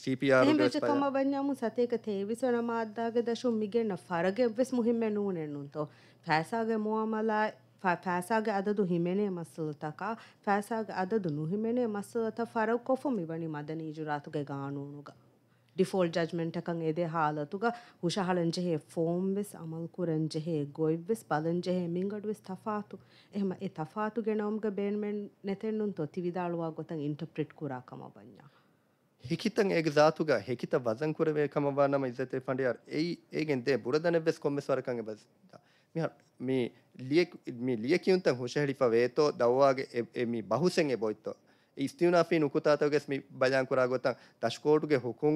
සීපම ව්‍යාමු සතේක තේවිස නමාදදාග දශු මිගෙන්න්න ෆරග වෙස් මුහිම නූනෙන්නුන්තෝ පැසාග මුවමලා ފައިސާގެ އަދަދު ހިމެނޭ މައްސަލަތަކާ ފައިސާގެ އަދަދު ނުހިމެނޭ މައްސަލަތަ ފަރައްކޮފު މިވަނީ މަދަނީ ޖުރާތުގެ ގާނޫނުގަ ಡಿಫೋಲ್ಟ್ ಜಜ್ಮೆಂಟ್ ಕಂಗೆ ಎದೆ ಹಾಲ ತುಗ ಹುಷಹಳಂಚೆ ಹೇ ಫೋಮ್ ವೆಸ್ ಅಮಲ್ ಕುರಂಚೆ ಹೇ ಗೊಯ್ ವೆಸ್ ಪದಂಚೆ ಹೇ ಮಿಂಗಡ್ ವೆಸ್ ತಫಾತು ಎಹಮ ಎ ತಫಾತು ಗೆಣಮ್ಗ ಬೇಣ್ಮೆಣ್ ನೆತೆಣ್ಣುಂತೊ ತಿವಿದಾಳುವಾಗ ಗೊತ್ತಂಗೆ ಇಂಟರ್ಪ್ರಿಟ್ ಕುರಾಕಮ ಬಂಜ ಹಿಕಿತಂ ಏಗ ಜಾತುಗ ಹಿಕಿತ ವಜನ್ ಕುರವೇ ಕಮವ ನಮ ಇಜ್ಜತೆ ಫಂಡಿಯಾರ್ ಏಯ್ ಏಗೆನ್ ದೇ ಬುರದನೆ ವೆಸ್ ಕೊಮ್ಮೆಸ್ ವರಕಂಗೆ ಬಸ್ mi mi liek mi liekiun tan hoshehri pa veto dawage e mi bahusen e boitto istiuna fi nukutata ges mi bajan kuragotan tashkotu ge hukun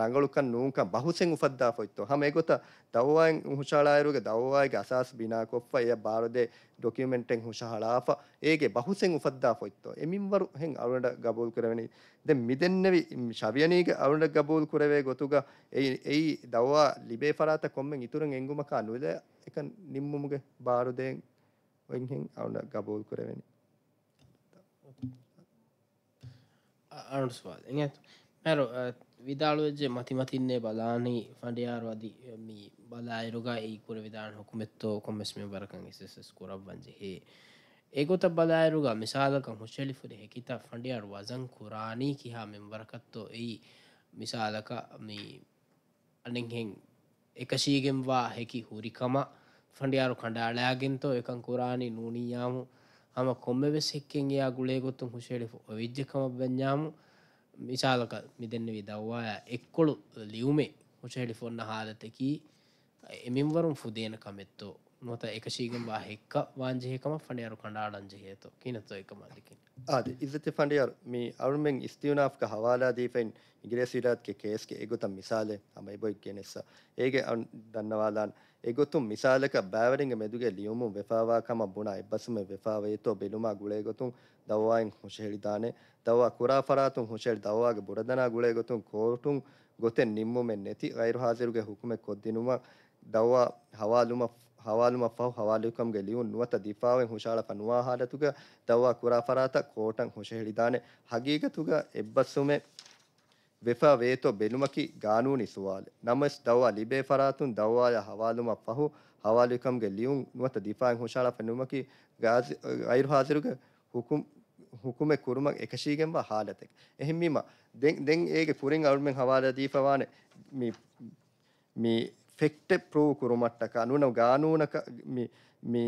ರಂಗಳುಕನ್ ನೂಂಕಂ ಬಹುಸೆಂ ಉಫದ್ದಾಫೋಯ್ತು ಹಮ ಏಗೊತ್ತ ದವ್ವಾಯ್ ಹುಷಾಳಾಯರುಗೆ ದವ್ವಾಯ್ಗೆ ಅಸಾಸ್ ಬಿನಾ ಕೊಫ್ಫ ಎ ಬಾರದೆ ಡೊಕ್ಯುಮೆಂಟೆಂಗ್ ಹುಷಾಳಾಫ ಏಗೆ ಬಹುಸೆಂ ಉಫದ್ದಾಫೋಯ್ತು ಎಮಿಂವರು ಹೆಂಗ್ ಅವರುಂಡ ಗಬೂಲ್ ಕುರವೆನಿ ದೆ ಮಿದೆನ್ನೆವಿ ಶವ್ಯನೀಗೆ ಅವರುಂಡ ಗಬೂಲ್ ಕುರವೆ ಗೊತ್ತುಗ ಎಯ್ ಎಯ್ ದವ್ವಾ ಲಿಬೆ ಫರಾತ ಕೊಮ್ಮೆಂಗ್ ಇತುರಂಗ್ ಎಂಗುಮಕ ಅನುದೆ ಏಕ ನಿಮ್ಮುಮಗೆ ಬಾರುದೆ ಒಯ್ನ್ ಹೆಂಗ್ ಅವರುಂಡ ಗಬೂಲ್ ಕುರವೆನಿ ಅನುಸ್ವಾದ ಏನಾಯ್ತು ಯಾರು විදාළුවජ මතිමතින්නේ බලානී ෆඩයාර්වාදී මේ බලායරුගා ඒකුර විදාන හොකුමෙත්තෝ කොමෙස්ම බරකන් ඉසස් කුරක් වන්ජෙහේ ඒගොත බලායරුගා මිසාලකන් හුෂලිෆුර හෙකිතා ෆඩියාර් වසන් කුරාණී කියහා මෙම වරකත්තෝ එයි මිසාලක මේ අනෙහෙන් එකශීගෙන්වා හැකි හුරිකම ෆඩියාරු කණඩාලයාගෙන්තෝ එකන් කුරාණී නූනීයාමු හම කොම්ම වෙස් හෙක්කෙන් යා ගුලේ ගොත්තුම් හුෂලිෆ විද්්‍යකම බඥාමු මිශාලක මිදන්න විදව්වා එක්කොළු ලියවමේ හොච හෙඩිෆොන්න හාදතකි එමින්වරුම් ෆුදේන කමෙත්තෝ නොත එකශීගෙන් වා හෙක්ක වාංජයකම ෆඩියරු කණඩාඩන්ජයේතෝ කියනතෝ එක මල්ලිකින් ආද ඉදති ෆඩියර් මේ අරුමෙන් ස්තිවනාාක හවාලා දීපෙන් ඉගිරෙසිඩාත්ගේ කේස්ක එගොතම් මිසාලේ අමයි බොයි කියනෙස්සා ඒක අන් දන්නවාලාන් එගොතුම් මිසාලක බෑවරිග මෙදුගේ ලියුමුම් වෙපාවාකම බුණ එබසුම වෙපාවේතෝ බෙලුමා ගුලේගොතුන් දවවායින් හොෂහෙළිදානේ ದವಾ ಕುರಾಫರಾತುಂ ಹುಷೆಳ್ ದವಾಗೆ ಬುಡದನಾ ಗುಳೆ ಗೊತುಂ ಕೋರ್ಟುಂ ಗೊತೆನ್ ನಿಮ್ಮುಮೆನ್ ನೆತಿ ಗೈರು ಹಾಜಿರುಗೆ ಹುಕುಮೆ ಕೊದ್ದಿನುಮ ದವಾ ಹವಾಲುಮ ಹವಾಲುಮ ಫಹು ಹವಾಲುಕಂಗೆ ಲಿಯುನ್ ನುವತ ದಿಫಾವೆನ್ ಹುಷಾಳ ಫನುವಾ ಹಾಲತುಗ ದವಾ ಕುರಾಫರಾತ ಕೋಟಂ ಹುಷೆ ಹಿಡಿದಾನೆ ಹಗೀಗತುಗ ಎಬ್ಬಸ್ಸುಮೆ ವೆಫಾ ವೇತೊ ಬೆಲುಮಕಿ ಗಾನೂನಿ ಸುವಾಲೆ ನಮಸ್ ದವಾ ಲಿಬೆ ಫರಾತುನ್ ದವಾಯ ಹವಾಲುಮ ಫಹು ಹವಾಲುಕಂಗೆ ಲಿಯುನ್ ನುವತ ದಿಫಾವೆನ್ ಹುಷಾಳ ಫನುಮಕಿ ಗಾಜ್ ಗೈರು ಹಾಜಿರುಗೆ ಹುಕುಂ hukume kurumak ekşigen va halatek. Ehimima den den ege kurin avulmen havala difavane mi mi fekte prove kurumattaka anuna ganuna mi mi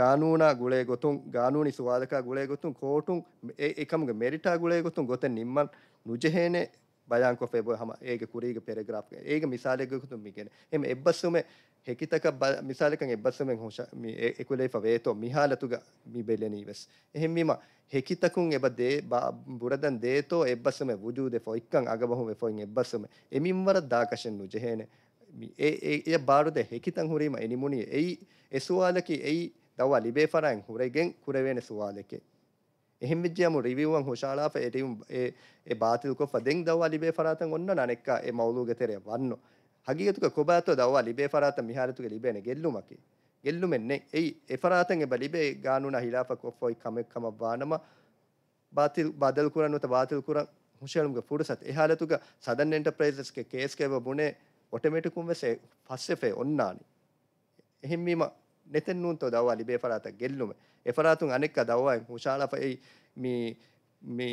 ගානූනා ගුලේ ගොතුන් ගානූනි සුවාදකා ගුලේ ගොතුන් කෝටුන් එකමග මෙරිටා ගුලේ ගොතුන් ගොතෙන් නිම්මන් නුජහේනේ බයංකො ෙබ හම ඒක කුරීග පෙරග්‍රාප් ඒක මිසාලයකුතු මිගෙන එම එබස්සුම හෙකිතක මිසාලකන් එබස්සමෙන් හොෂ එකුලේ පවේතෝ මිහාලතුග මිබෙලනීවස් එහෙම්මීම හෙකිතකුන් එබ දේ බුරදන් දේතෝ එබස්සම වුජූද ොයික්කන් අගබහුම ොයින් එබස්සම එමින්වර දාකශෙන් නුජහේන එය බාරුද හෙකිතන් හුරීම එනිමුණේ එයි එසුවාලකි එයි දවා ලිබේ ෆරයින් හුරගෙන් කුරවෙන සුවාලකේ එහෙමජයම රිවිවන් හොශාලාප එටම් ඒ බාතිල්කො දෙෙන් දව ලිබේ පරාතන් ඔන්න අනෙක් ඒ මවලූගතරය වන්න හගියතුක කොබාත දව ලිබේ පරාත මිහාරතුක ලිබෙන ගෙල්ලුමකි ගෙල්ලුමෙන්නේ ඒ එපරාතන් එබ ලිබේ ගානුන හිලාප කොෆ්ෆොයි කමෙක්කම වානම බාතිල් බදල් කරන්නත බාතිල් කර හුෂලුගේ පුරසත් එහලතුක සදන් එන්ටප්‍රේසස්ගේ කේස්කව බුණේ ඔටමටිකුම් වෙසේ පස්සෙෆේ ඔන්නානි. එහෙම්වීම ನೆತೆನ್ನುಂತ ದವ್ವಾಲಿ ಬೇಫರಾತ ಗೆಲ್ಲುಮೆ ಎಫರಾತುಂ ಅನೆಕ್ಕ ದವ್ವಾಯ್ ಹುಷಾಳಫೈ ಮೀ ಮೀ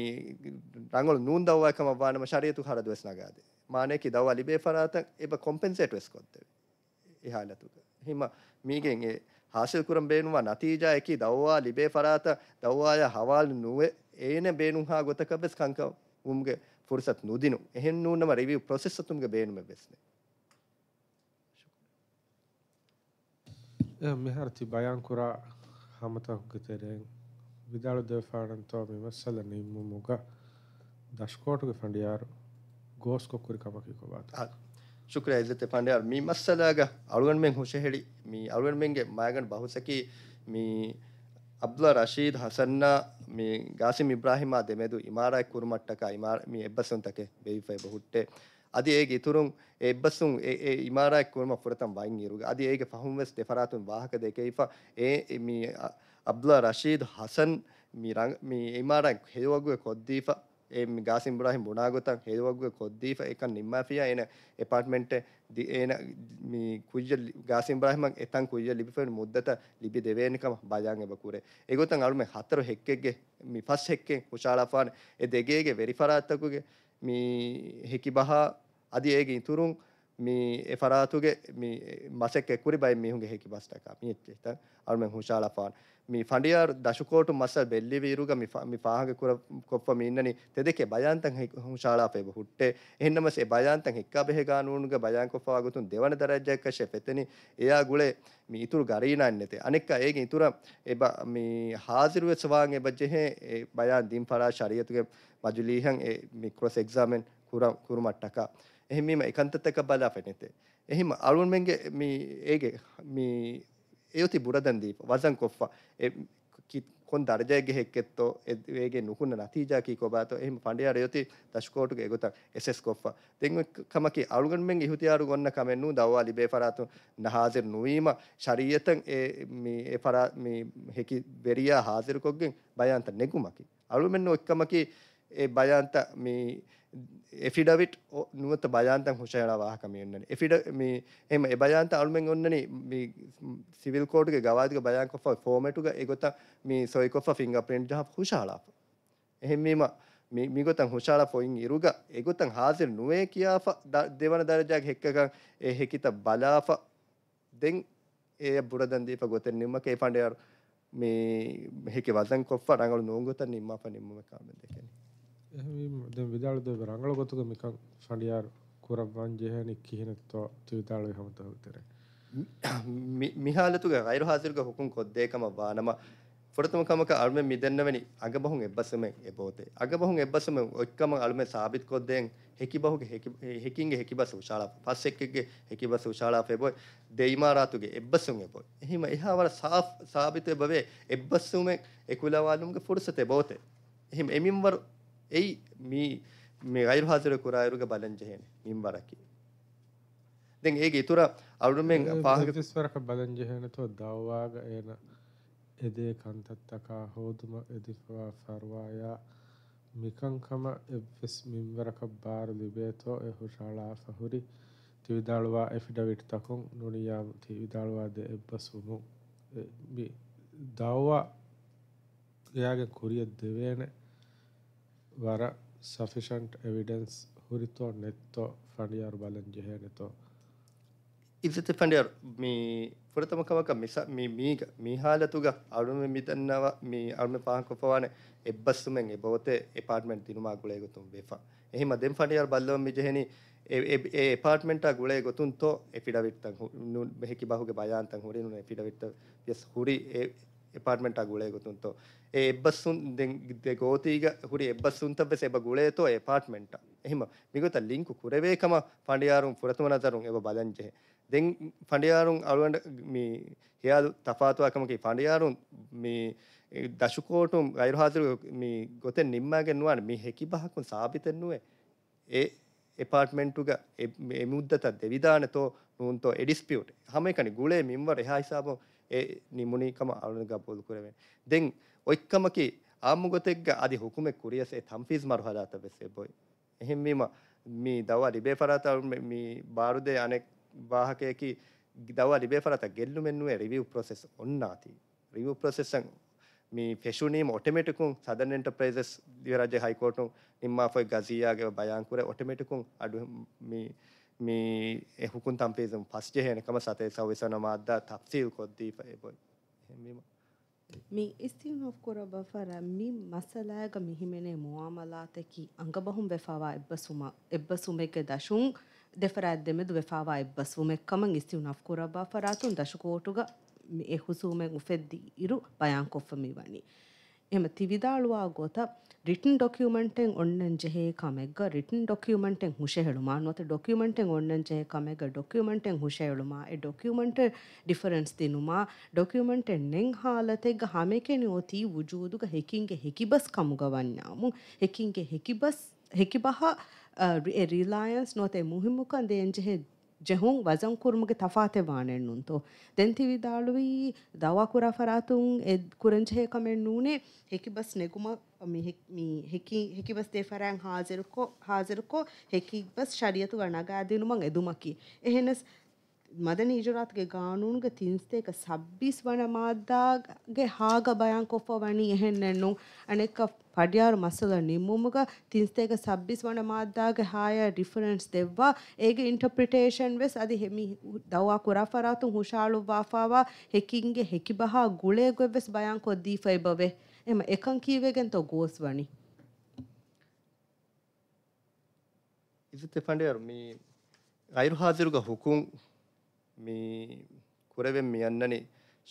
ರಂಗಳು ನೂನ್ ದವ್ವಾಯ್ ಕಮವ್ವಾನಮ ಶರಿಯತು ಹರದು ವೆಸ್ನಗಾದೆ ಮಾನೇಕಿ ದವ್ವಾಲಿ ಬೇಫರಾತ ಎಬ ಕಾಂಪೆನ್ಸೇಟ್ ವೆಸ್ಕೊತ್ತೇವೆ ಈ ಹಾಲತುಗ ಹಿಮ ಮೀಗೆಂಗೆ ಹಾಸಿಲ್ ಕುರಂ ಬೇನುವ ನತೀಜಾ ಎಕಿ ದವ್ವಾ ಲಿಬೇ ಫರಾತ ದವ್ವಾಯ ಹವಾಲ್ ನುವೆ ಏನೆ ಬೇನು ಹಾ ಗೊತ್ತಕ ಬೆಸ್ ಕಂಕ ಉಮ್ಗೆ ಫುರ್ಸತ್ ನುದಿನು ಎಹೆನ್ ನೂನಮ ರಿವ್ಯೂ ಪ್ರೊಸೆಸ್ ತುಮ್ಗೆ ಬೇನುಮೆ ಬೆಸ್ನೆ Meharti bayan kuraa hamata ಹುಗ್ಗಿತೆರೆನ್ ವಿದಾಳು ದೇಫಾಣನ್ ತೋ ಮಿಮಸಲ ನಿಮ್ಮು ಮುಗ ದಶ್ಕೋಟುಗೆ ಫಂಡಿಯಾರು ಗೋಸ್ಕೊ ಕುರಿ ಕಮಕಿ ಕೊಬಾತ ಶುಕ್ರಿಯ ಇಜ್ಜತೆ ಫಂಡಿಯಾರು ಮಿ ಮಸಲಾಗ ಅಳುಗನ್ ಮೆಂಗ್ ಹುಷೆ ಹೇಳಿ ಮಿ ಅಳುಗನ್ ಮೆಂಗೆ ಮಾಯಗನ್ ಬಹುಸಕಿ ಮಿ ಅಬ್ಲ ರಶೀದ್ ಹಸನ್ನ ಮಿ ಗಾಸಿಮ್ ಇಬ್ರಾಹಿಮ ದೆಮೆದು ಇಮಾರಾಯ್ ಕುರುಮಟ್ಟಕ ಇಮಾರ ಮಿ ಎಬ್ಬಸಂತಕೆ ಬೇಯಿಫೈ ಬಹುಟ್ಟೆ අද ඒ ඉතුරුම් එබ්බසුන් ඒ ඉමාරක්කුවම පුරතම් වයිංගීරුග අද ඒක පහුම්වෙස් දෙපරාතුන් වාහක දෙකයිප ඒ මේ අබ්ල රශීද් හසන් ඉමාරක් හෙවගුව කොද්දීප ඒ ගාසින් බරහි බොනාගොතන් හෙවගුව කොද්දීප එක නිම්මාෆිය එන එපාර්ට්මෙන්ට් එන කුජ ගාසින් බ්‍රහම එතන් කුජ ලිපිෙන් මුද්දත ලිබි දෙවේනිකම බාජාන් එබකුරේ ඒගොතන් අරුම හතර හෙක්කෙක්ගේ මි පස් හෙක්කෙන් කුශාලාපාන එ දෙගේගේ වෙරිෆරාත්තකුගේ މީ ހިކިބަހާ އަދި އޭގެ އިތުރުން މީ ފަރާތުގެ މަސެއް ކުރި ބައި މީހުންގެ ހެކި ބަސްޓަކާ މިއެއް އަރުމެ ހުށާލަފާނ މީ ފަނޑިޔާރު ދަށުކޯޓު މަސަލް ބެއްލި ވީރުގ މި ފާހަގެ ކުރ ކޮއްފަ މީންނަނީ ތެދެކެ ބަޔާންތަށް ހުށާލާފެއް ހުއްޓެ އެހެންނަމަސް އެ ބަޔާންތަށް ހިއްކާ ބެހެގާ ނޫނުގެ ބަޔާންކޮށްފައި ގޮތުން ދެވަނ ދަރައްޖައެއް ކަށެ ފެތެނީ އެޔާ ގުޅޭ މީ ඉතුරු ගරීනන් නැතේ අනෙක් අයගේ ඉතුර එබ මේ හාසිරුව ස්වාන් එබජ්ජෙහෙ බයන් දින් පරා ශරියතුගේ මජුලීහන් ඒ මික්‍රොස් එක්සාමෙන් කුරුමට්ටකා එහෙමීම එකන්තතක බලා පෙනෙතේ එහෙම අලුන්මෙන්ගේ මේ ඒගේ මේ ඒති බුරදන්දීප වසන් කොෆ්වා කොන් දර්ජයගේ හෙක්කෙත්තෝ ඒගේ නුකුන්න නතිජාකී කොබාත එහම පඩියාර යොති දශකෝටු ගොත එසෙස් කොප්ා දෙං කමකි අලුගන්මෙන් ඉහතියාරු ගොන්න කමෙන්නු දවා ලිබේ පරාතු නහාසිර නොවීම ශරීයතන් ඒ පරා හැකි වෙරයා හාසිර කොක්ගෙන් බයන්ත නෙගුමකි අලුමෙන්න්න ඔක්කමකි ඒ බජාන්ත මේ එෆිඩවිට් නුවත බජාන්තන් හුෂයන වාහකමයන්නන එෆිඩ මේ එම එබජාන්ත අල්ුමෙන් ඔන්නන සිවිල් කෝටක ගවාදක බයන්කො ෆෝමටු එකගොත මේ සොයිකො ෆිංග පෙන්ට් හ හුෂාලාප එහෙමම මිගොතන් හුෂාල ෆොයින් ඉරුග එකගොතන් හාසිල් නුවේ කියා දෙවන දරජයක් හෙක්කක ඒ හෙකිත බලාප දෙන් ඒ බුරදන්දීප ගොතෙන් නිම්ම ඒ පණඩයර මේ මෙහෙක වදන් කොප්ප රඟල නෝගොත නිම්ම ප නිම්ම කාමදකෙන දැන් විදාල දෙව රංගල ගොතක මිකන් ෆඩියාර් කුරබ්බන් ජෙහනි කිහිනත්ව තුවිතාල හමත උතර මිහාලතුග ගෛරු හාසිරුග හුකුම් කොද්දේකම වානම ොಡತಮಕಮಕ ಅಳ್ಮೆ ಮಿದನ್ನವನಿ ಅಗಬಹುಂ ಎಬ್ಬಸಮೆ ಎಬೋತೆ ಅಗಬಹುಂ ಎಬ್ಬಸಮೆ ಒಕ್ಕಮ ಅಳ್ಮೆ ಸಾಬಿತ್ ಕೊದ್ದೇನ್ ಹೆಕಿಬಹುಗೆ ಹೆಕಿ ಹೆಕಿಂಗೆ ಹೆಕಿಬಸ ಉಶಾಳ ಫಸ್ ಹೆಕ್ಕಿಗೆ ಹೆಕಿಬಸ ಉಶಾಳ ಫೆಬೋಯ್ ದೈಮಾರಾತುಗೆ ಎಬ್ಬಸುಂ ಎಬೋಯ್ ಹಿಮ ಇಹಾವರ ಸಾಫ್ ಸಾಬಿತೆ ಬವೆ ಎಬ್ಬಸುಮೆ ಎಕುಲವಾಲುಮ್ಗೆ ಫುರ್ಸತೆ ಬೋತೆ ಹಿಮ ಎಮಿಂವರು එයි මේ මේ ගෛරු හාසිර කුරායරුග බලංජහේන මින් වරකි දැන් ඒක ඊතර අවුරුමෙන් පාහකතිස් වරක බලංජහේන තෝ දවවාග එන එදේ කන්තත්තකා හෝදුම එදිවා ෆර්වායා මිකංකම එවස් මින්වරක බාර ලිබේතෝ එ හුෂාලා ෆහුරි තිවිදාළුවා එෆිඩවිට් තකුන් නොනියාම් තිවිදාළුවාද එබ්බසුමු දව්වා එයාගේ කුරිය දෙවේනේ වර sufficient evidence හුරිතෝ නැත්තෝ ෆඩියර් බලන්ජහ නැතෝ ඉරිත ෆඩියර් මේ පුරතමකමක මිස මේ මීග මීහාලතුග අරුම මිතන්නව මේ අරුම පහකොපවාන එබ්බස්සුමෙන් එබවතේ එපාර්ට්මෙන්ට් තිනුමා ගුලේගතුම් වේෆා එහෙම දෙම් ෆඩියර් බල්ලව මිජහෙනි ඒ එපාර්ට්මෙන්ට් ගුලේ ගොතුන් තෝ එපිඩවිට්තන් හු මෙහෙකි බහුගේ බයාන්තන් හුරිනුන එපිඩවිට්ත යස් හුරි එපාර්ටමෙන්ට්ක් ಗುಳೇಗುತ್ತುಂತೋ ಎ ಎಬ್ಬಸ್ಸುನ್ ದೆ ಗೋತಿಗ ಹುಡಿ ಎಬ್ಬಸ್ಸುಂತಬ್ಬೆ ಸೆಬ ಗುಳೇತೋ ಎಪಾರ್ಟ್ಮೆಂಟ್ ಎಹಿಮ ಮಿಗುತ ಲಿಂಕು ಕುರೆವೇಕಮ ಪಂಡಿಯಾರುಂ ಪುರತುಮನತರುಂ ಎಬ ಬದಂಜೆ ದೆನ್ ಪಂಡಿಯಾರುಂ ಅಳುವಂಡ ಮಿ ಹಿಯಾದು ತಫಾತುವಕಮಕಿ ಪಂಡಿಯಾರುಂ ಮಿ ದಶುಕೋಟುಂ ಗೈರುಹಾಜರು ಮಿ ಗೊತೆ ನಿಮ್ಮಗೆ ನುವಾನ ಮಿ ಹೆಕಿಬಹಕುಂ ಸಾಬಿತೆನ್ನುವೆ ಎ එපාර්ටමෙන්ටුග එමුද්දතත් දෙවිධානතෝ නුන්තෝ එඩිස්පියුට් හම එකනි ගුලේ මින්වර එහා හිසාබෝ ඒ නිමුණිකම අවුණුග පොදු කරවෙන් දෙන් ඔයික්කමකි ආමුගොතෙක්ග අධි හුකුමෙ කුරියසේ තම්පිස් මරහදාත වෙසේ බොයි එහෙම්මීම මේ දව රිබේ පරාතවුන් මේ බාරුදේ අනෙක් වාහකයකි දව රිබේ පරත ගෙල්ලු මෙන්නුවේ රිවිව් ප්‍රොසෙස් ඔන්නාති රිවිව් ප්‍රොසෙස්සන් මේ පෙෂුනීම ඔටමටිකුන් සදන් එන්ටප්‍රේසස් දිවරජ හයිකෝටු නිම්මාෆොයි ගසීයාගේ බයංකුර ඔටමටිකුන් අඩු මේ මේ එහුකුන් තම්පේසම් පස්්ජයනකම සතය සවසන මාද්දා තක්සිල් කොද්දී පයබොයි එහෙම මේ ඉස්තිනොක්කොර බෆර මි මසලායග මිහිමෙනේ මුවාමලාතකි අඟබහුම් වෙෆාවා එබ්බසුම එබ්බසුමෙක දශුන් දෙෆරැද්දෙමෙදු වෙෆාවා එබ්බසුමෙක්කමන් ඉස්තිනොක්කොර බෆරාතුන් දශකෝටුග එහුසුමෙන් උෆෙද්දී ඉරු බයන්කොෆ්ෆමි වනි එම ತಿವಿದಾಳುವಾ ಗೊತ ರಿಟನ್ ಡಾಕ್ಯುಮೆಂಟೆಂಗ್ ಒಣ್ಣಂಜೆಹೆ ಕಮೆಗ್ಗ ರಿಟನ್ ಡಾಕ್ಯುಮೆಂಟೆಂಗ್ ಹುಷೆ ಹೇಳುಮಾ ನೋತೆ ಡಾಕ್ಯುಮೆಂಟೆಂಗ್ ಒಣ್ಣಂಜೆಹೆ ಕಮೆಗ್ಗ ಡಾಕ್ಯುಮೆಂಟೆಂಗ್ ಹುಷೆ ಹೇಳುಮಾ ಎ ಡಾಕ್ಯುಮೆಂಟ್ ಡಿಫರೆನ್ಸ್ ದಿನುಮಾ ಡಾಕ್ಯುಮೆಂಟ್ ನೆಂಗ್ ಹಾಲತೆಗ ಹಾಮೇಕೆನಿ ಓತಿ ವಜೂದುಗ ಹೆಕಿಂಗೆ ಹೆಕಿಬಸ್ ಕಮುಗವನ್ಯಾಮು ಹೆಕಿಂಗೆ ಹೆಕಿಬಸ್ ಹೆಕಿಬಹ ರಿಲಯನ್ಸ್ ನೋತೆ ಮುಹಿಮುಕಂದೆ ಎಂಜೆಹೆ ޖެހުން ވަޒަން ކުރުމުގެ ތަފާތެވާނެއް ނުންތޯ ދެންތިވިދާޅުވީ ދަވާކުރާ ފަރާތުން އެ ކުރަންޖެހޭކަމެއް ނޫނެ ހެކިބަސް ނެގުމަށް ހެކިބަސް ދެފަރައިން ހާޒިރުކޮ ހެކިބަސް ޝަރިಯަތު ގަނަގައިދިނުމަށް އެދުމަކީ އެހެނަސް ಮದನಿ ಇಜುರಾತ್ಗೆ ಗಾನೂನ್ಗೆ ತಿನ್ಸ್ತೇಕ ಸಬ್ಬಿಸ್ ವಣ ಮಾದಾಗೆ ಹಾಗ ಭಯಾಂಕೊಫವಣಿ ಎಹೆನ್ನೆಣ್ಣು ಅನೆಕ್ಕ ಪಡ್ಯಾರು ಮಸಲ ನಿಮ್ಮುಮುಗ ತಿನ್ಸ್ತೇಕ ಸಬ್ಬಿಸ್ ವಣ ಮಾದಾಗೆ ಹಾಯ ಡಿಫರೆನ್ಸ್ ದೆವ್ವ ಏಗೆ ಇಂಟರ್ಪ್ರಿಟೇಷನ್ ವೆಸ್ ಅದಿ ಹೆಮಿ ದವಾ ಕುರಾಫರಾತು ಹುಷಾಳು ವಾಫಾವ ಹೆಕಿಂಗೆ ಹೆಕಿಬಹ ಗುಳೆಗೆ ವೆಸ್ ಭಯಾಂಕೊ ದೀಫೈ ಬವೆ ಎಮ ಎಕಂ ಕೀವೆಗೆಂತ ಗೋಸ್ವಣಿ ඉතිතේ පණ්ඩයරු මේ අයිරු හාදිරුග හුකුම් මේ குறைවෙන් යන්නනේ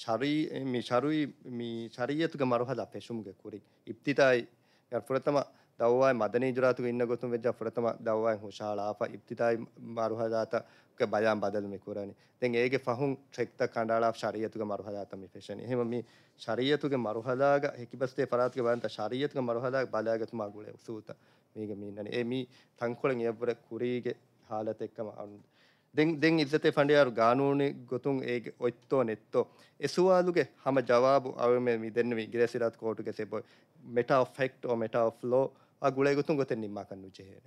ශරී මේ ශරුයි මේ ශරීයතුක මරහද පෙසුම්ග කුරි ඉප්තිතයි ගර්ෆරතම දවවා මදන ජරාතු ඉන්න ගොතුම් වෙජ ෆරතම දවවායි හොශාලාප ඉප්තිතයි මරුහදාතක බයම් බදල් මේ කුරණ දෙන් ඒගේ පහුන් ට්‍රෙක්ත කණ්ඩාලා ශරීයතුක මරුහදාතම ෆෙෂන් එහෙම මේ ශරීයතුක මරුහදාග හෙකිබස්තේ පරාත්ක බන්ත ශරීයතුක මරුහදාග බලාගතුමා ගුලේ සූත මේක මීන්නනේ ඒ මී තංකොලෙන් යබර කුරීගේ හාලත එක්කම අනුන්ද දෙන් ඉදතේ ෆඩයාරු ගානූනි ගොතුන් ඒගේ ඔත්තෝ නෙත්තෝ එසුවාලුගේ හම ජවාබ අවම මිදන්න ඉගරසිරත් කෝටුක සෙබොයි මෙටා ෆෙක්් ෝ මෙටා ෆ්ලෝ ගුල ගොතුන් ගොත නිම්මකන්නු චේර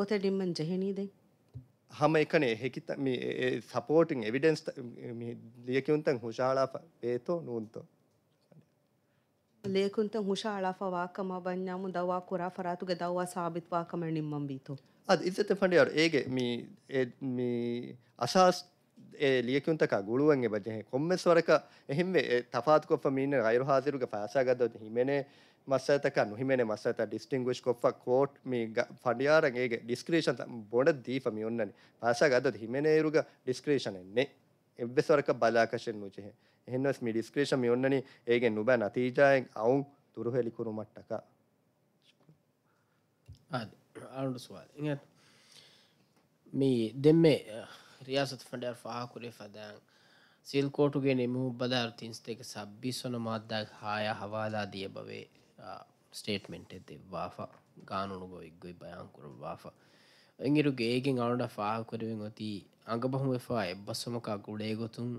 ගොත ඩිම්මන් ජෙහෙනීදේ හම එකනේ හෙකිත සපෝටිං එවිඩන්ස් ලියකිවුන්තන් හුෂාලා පේතෝ නූන්තෝ లేకుంటే హుషా అళాఫా వాకమ బన్యాము దవా కురా ఫరాతుగ దవా సాబిత్ వాకమ నిమ్మం బీతో ಅದು ಇದ್ದತೆ ಫಂಡಿ ಅವರು ಹೇಗೆ ಮೀ ಮೀ ಅಸಾಸ್ ಎ ಲಿಯಕುಂತಕ ಗುಳುವಂಗೆ ಬಜ್ಜೆ ಕೊಮ್ಮೆ ಸ್ವರಕ ಹಿಮ್ಮೆ ತಫಾತ್ ಕೊಪ್ಪ ಮೀನೆ ಗೈರು ಹಾಜಿರುಗ ಫಾಸಾಗದ ಹಿಮೆನೆ ಮಸ್ಸತಕ ನುಹಿಮೆನೆ ಮಸ್ಸತ ಡಿಸ್ಟಿಂಗ್ವಿಶ್ ಕೊಪ್ಪ ಕೋಟ್ ಮೀ ಫಂಡಿಯಾರ ಹೇಗೆ ಡಿಸ್ಕ್ರಿಷನ್ ಬೊಡ ದೀಪ ಮೀ ಒನ್ನನೆ ಫಾಸಾಗದ ಹಿಮೆನೆ ಇರುಗ ಡಿಸ್ಕ್ರಿಷನ್ ಎನ್ನೆ ಎಬ್ಬೆ ಸ್ವರಕ ಬಲಾಕಶನ್ ಮುಜೆ එහෙන්වස් මි ඩිස්ක්‍රේෂන් මි ඔන්නනි ඒගෙන් නුබ නතිජායෙන් අවුන් තුරුහෙලි කුරුමට්ටක අනුට ස්වාද ඉත් මේ දෙම්මේ රියාසත් ෆඩර් ෆාහකුරේ ෆදෑන් සිල්කෝටුගේ නෙමු බදාර තින්ස්තේක සබ්බි සොන මද්දක් හාය හවාලා දිය බවේ ස්ටේට්මෙන්ට් එති වාා ගානුනුගො ඉක්ගොයි බයංකුර වාා එංගිරුගේ ඒගෙන් අනුට ෆාහකුරුවෙන් ඔති අඟබහුම එෆා එබ්බස්සමකා ගුඩේ ගොතුන්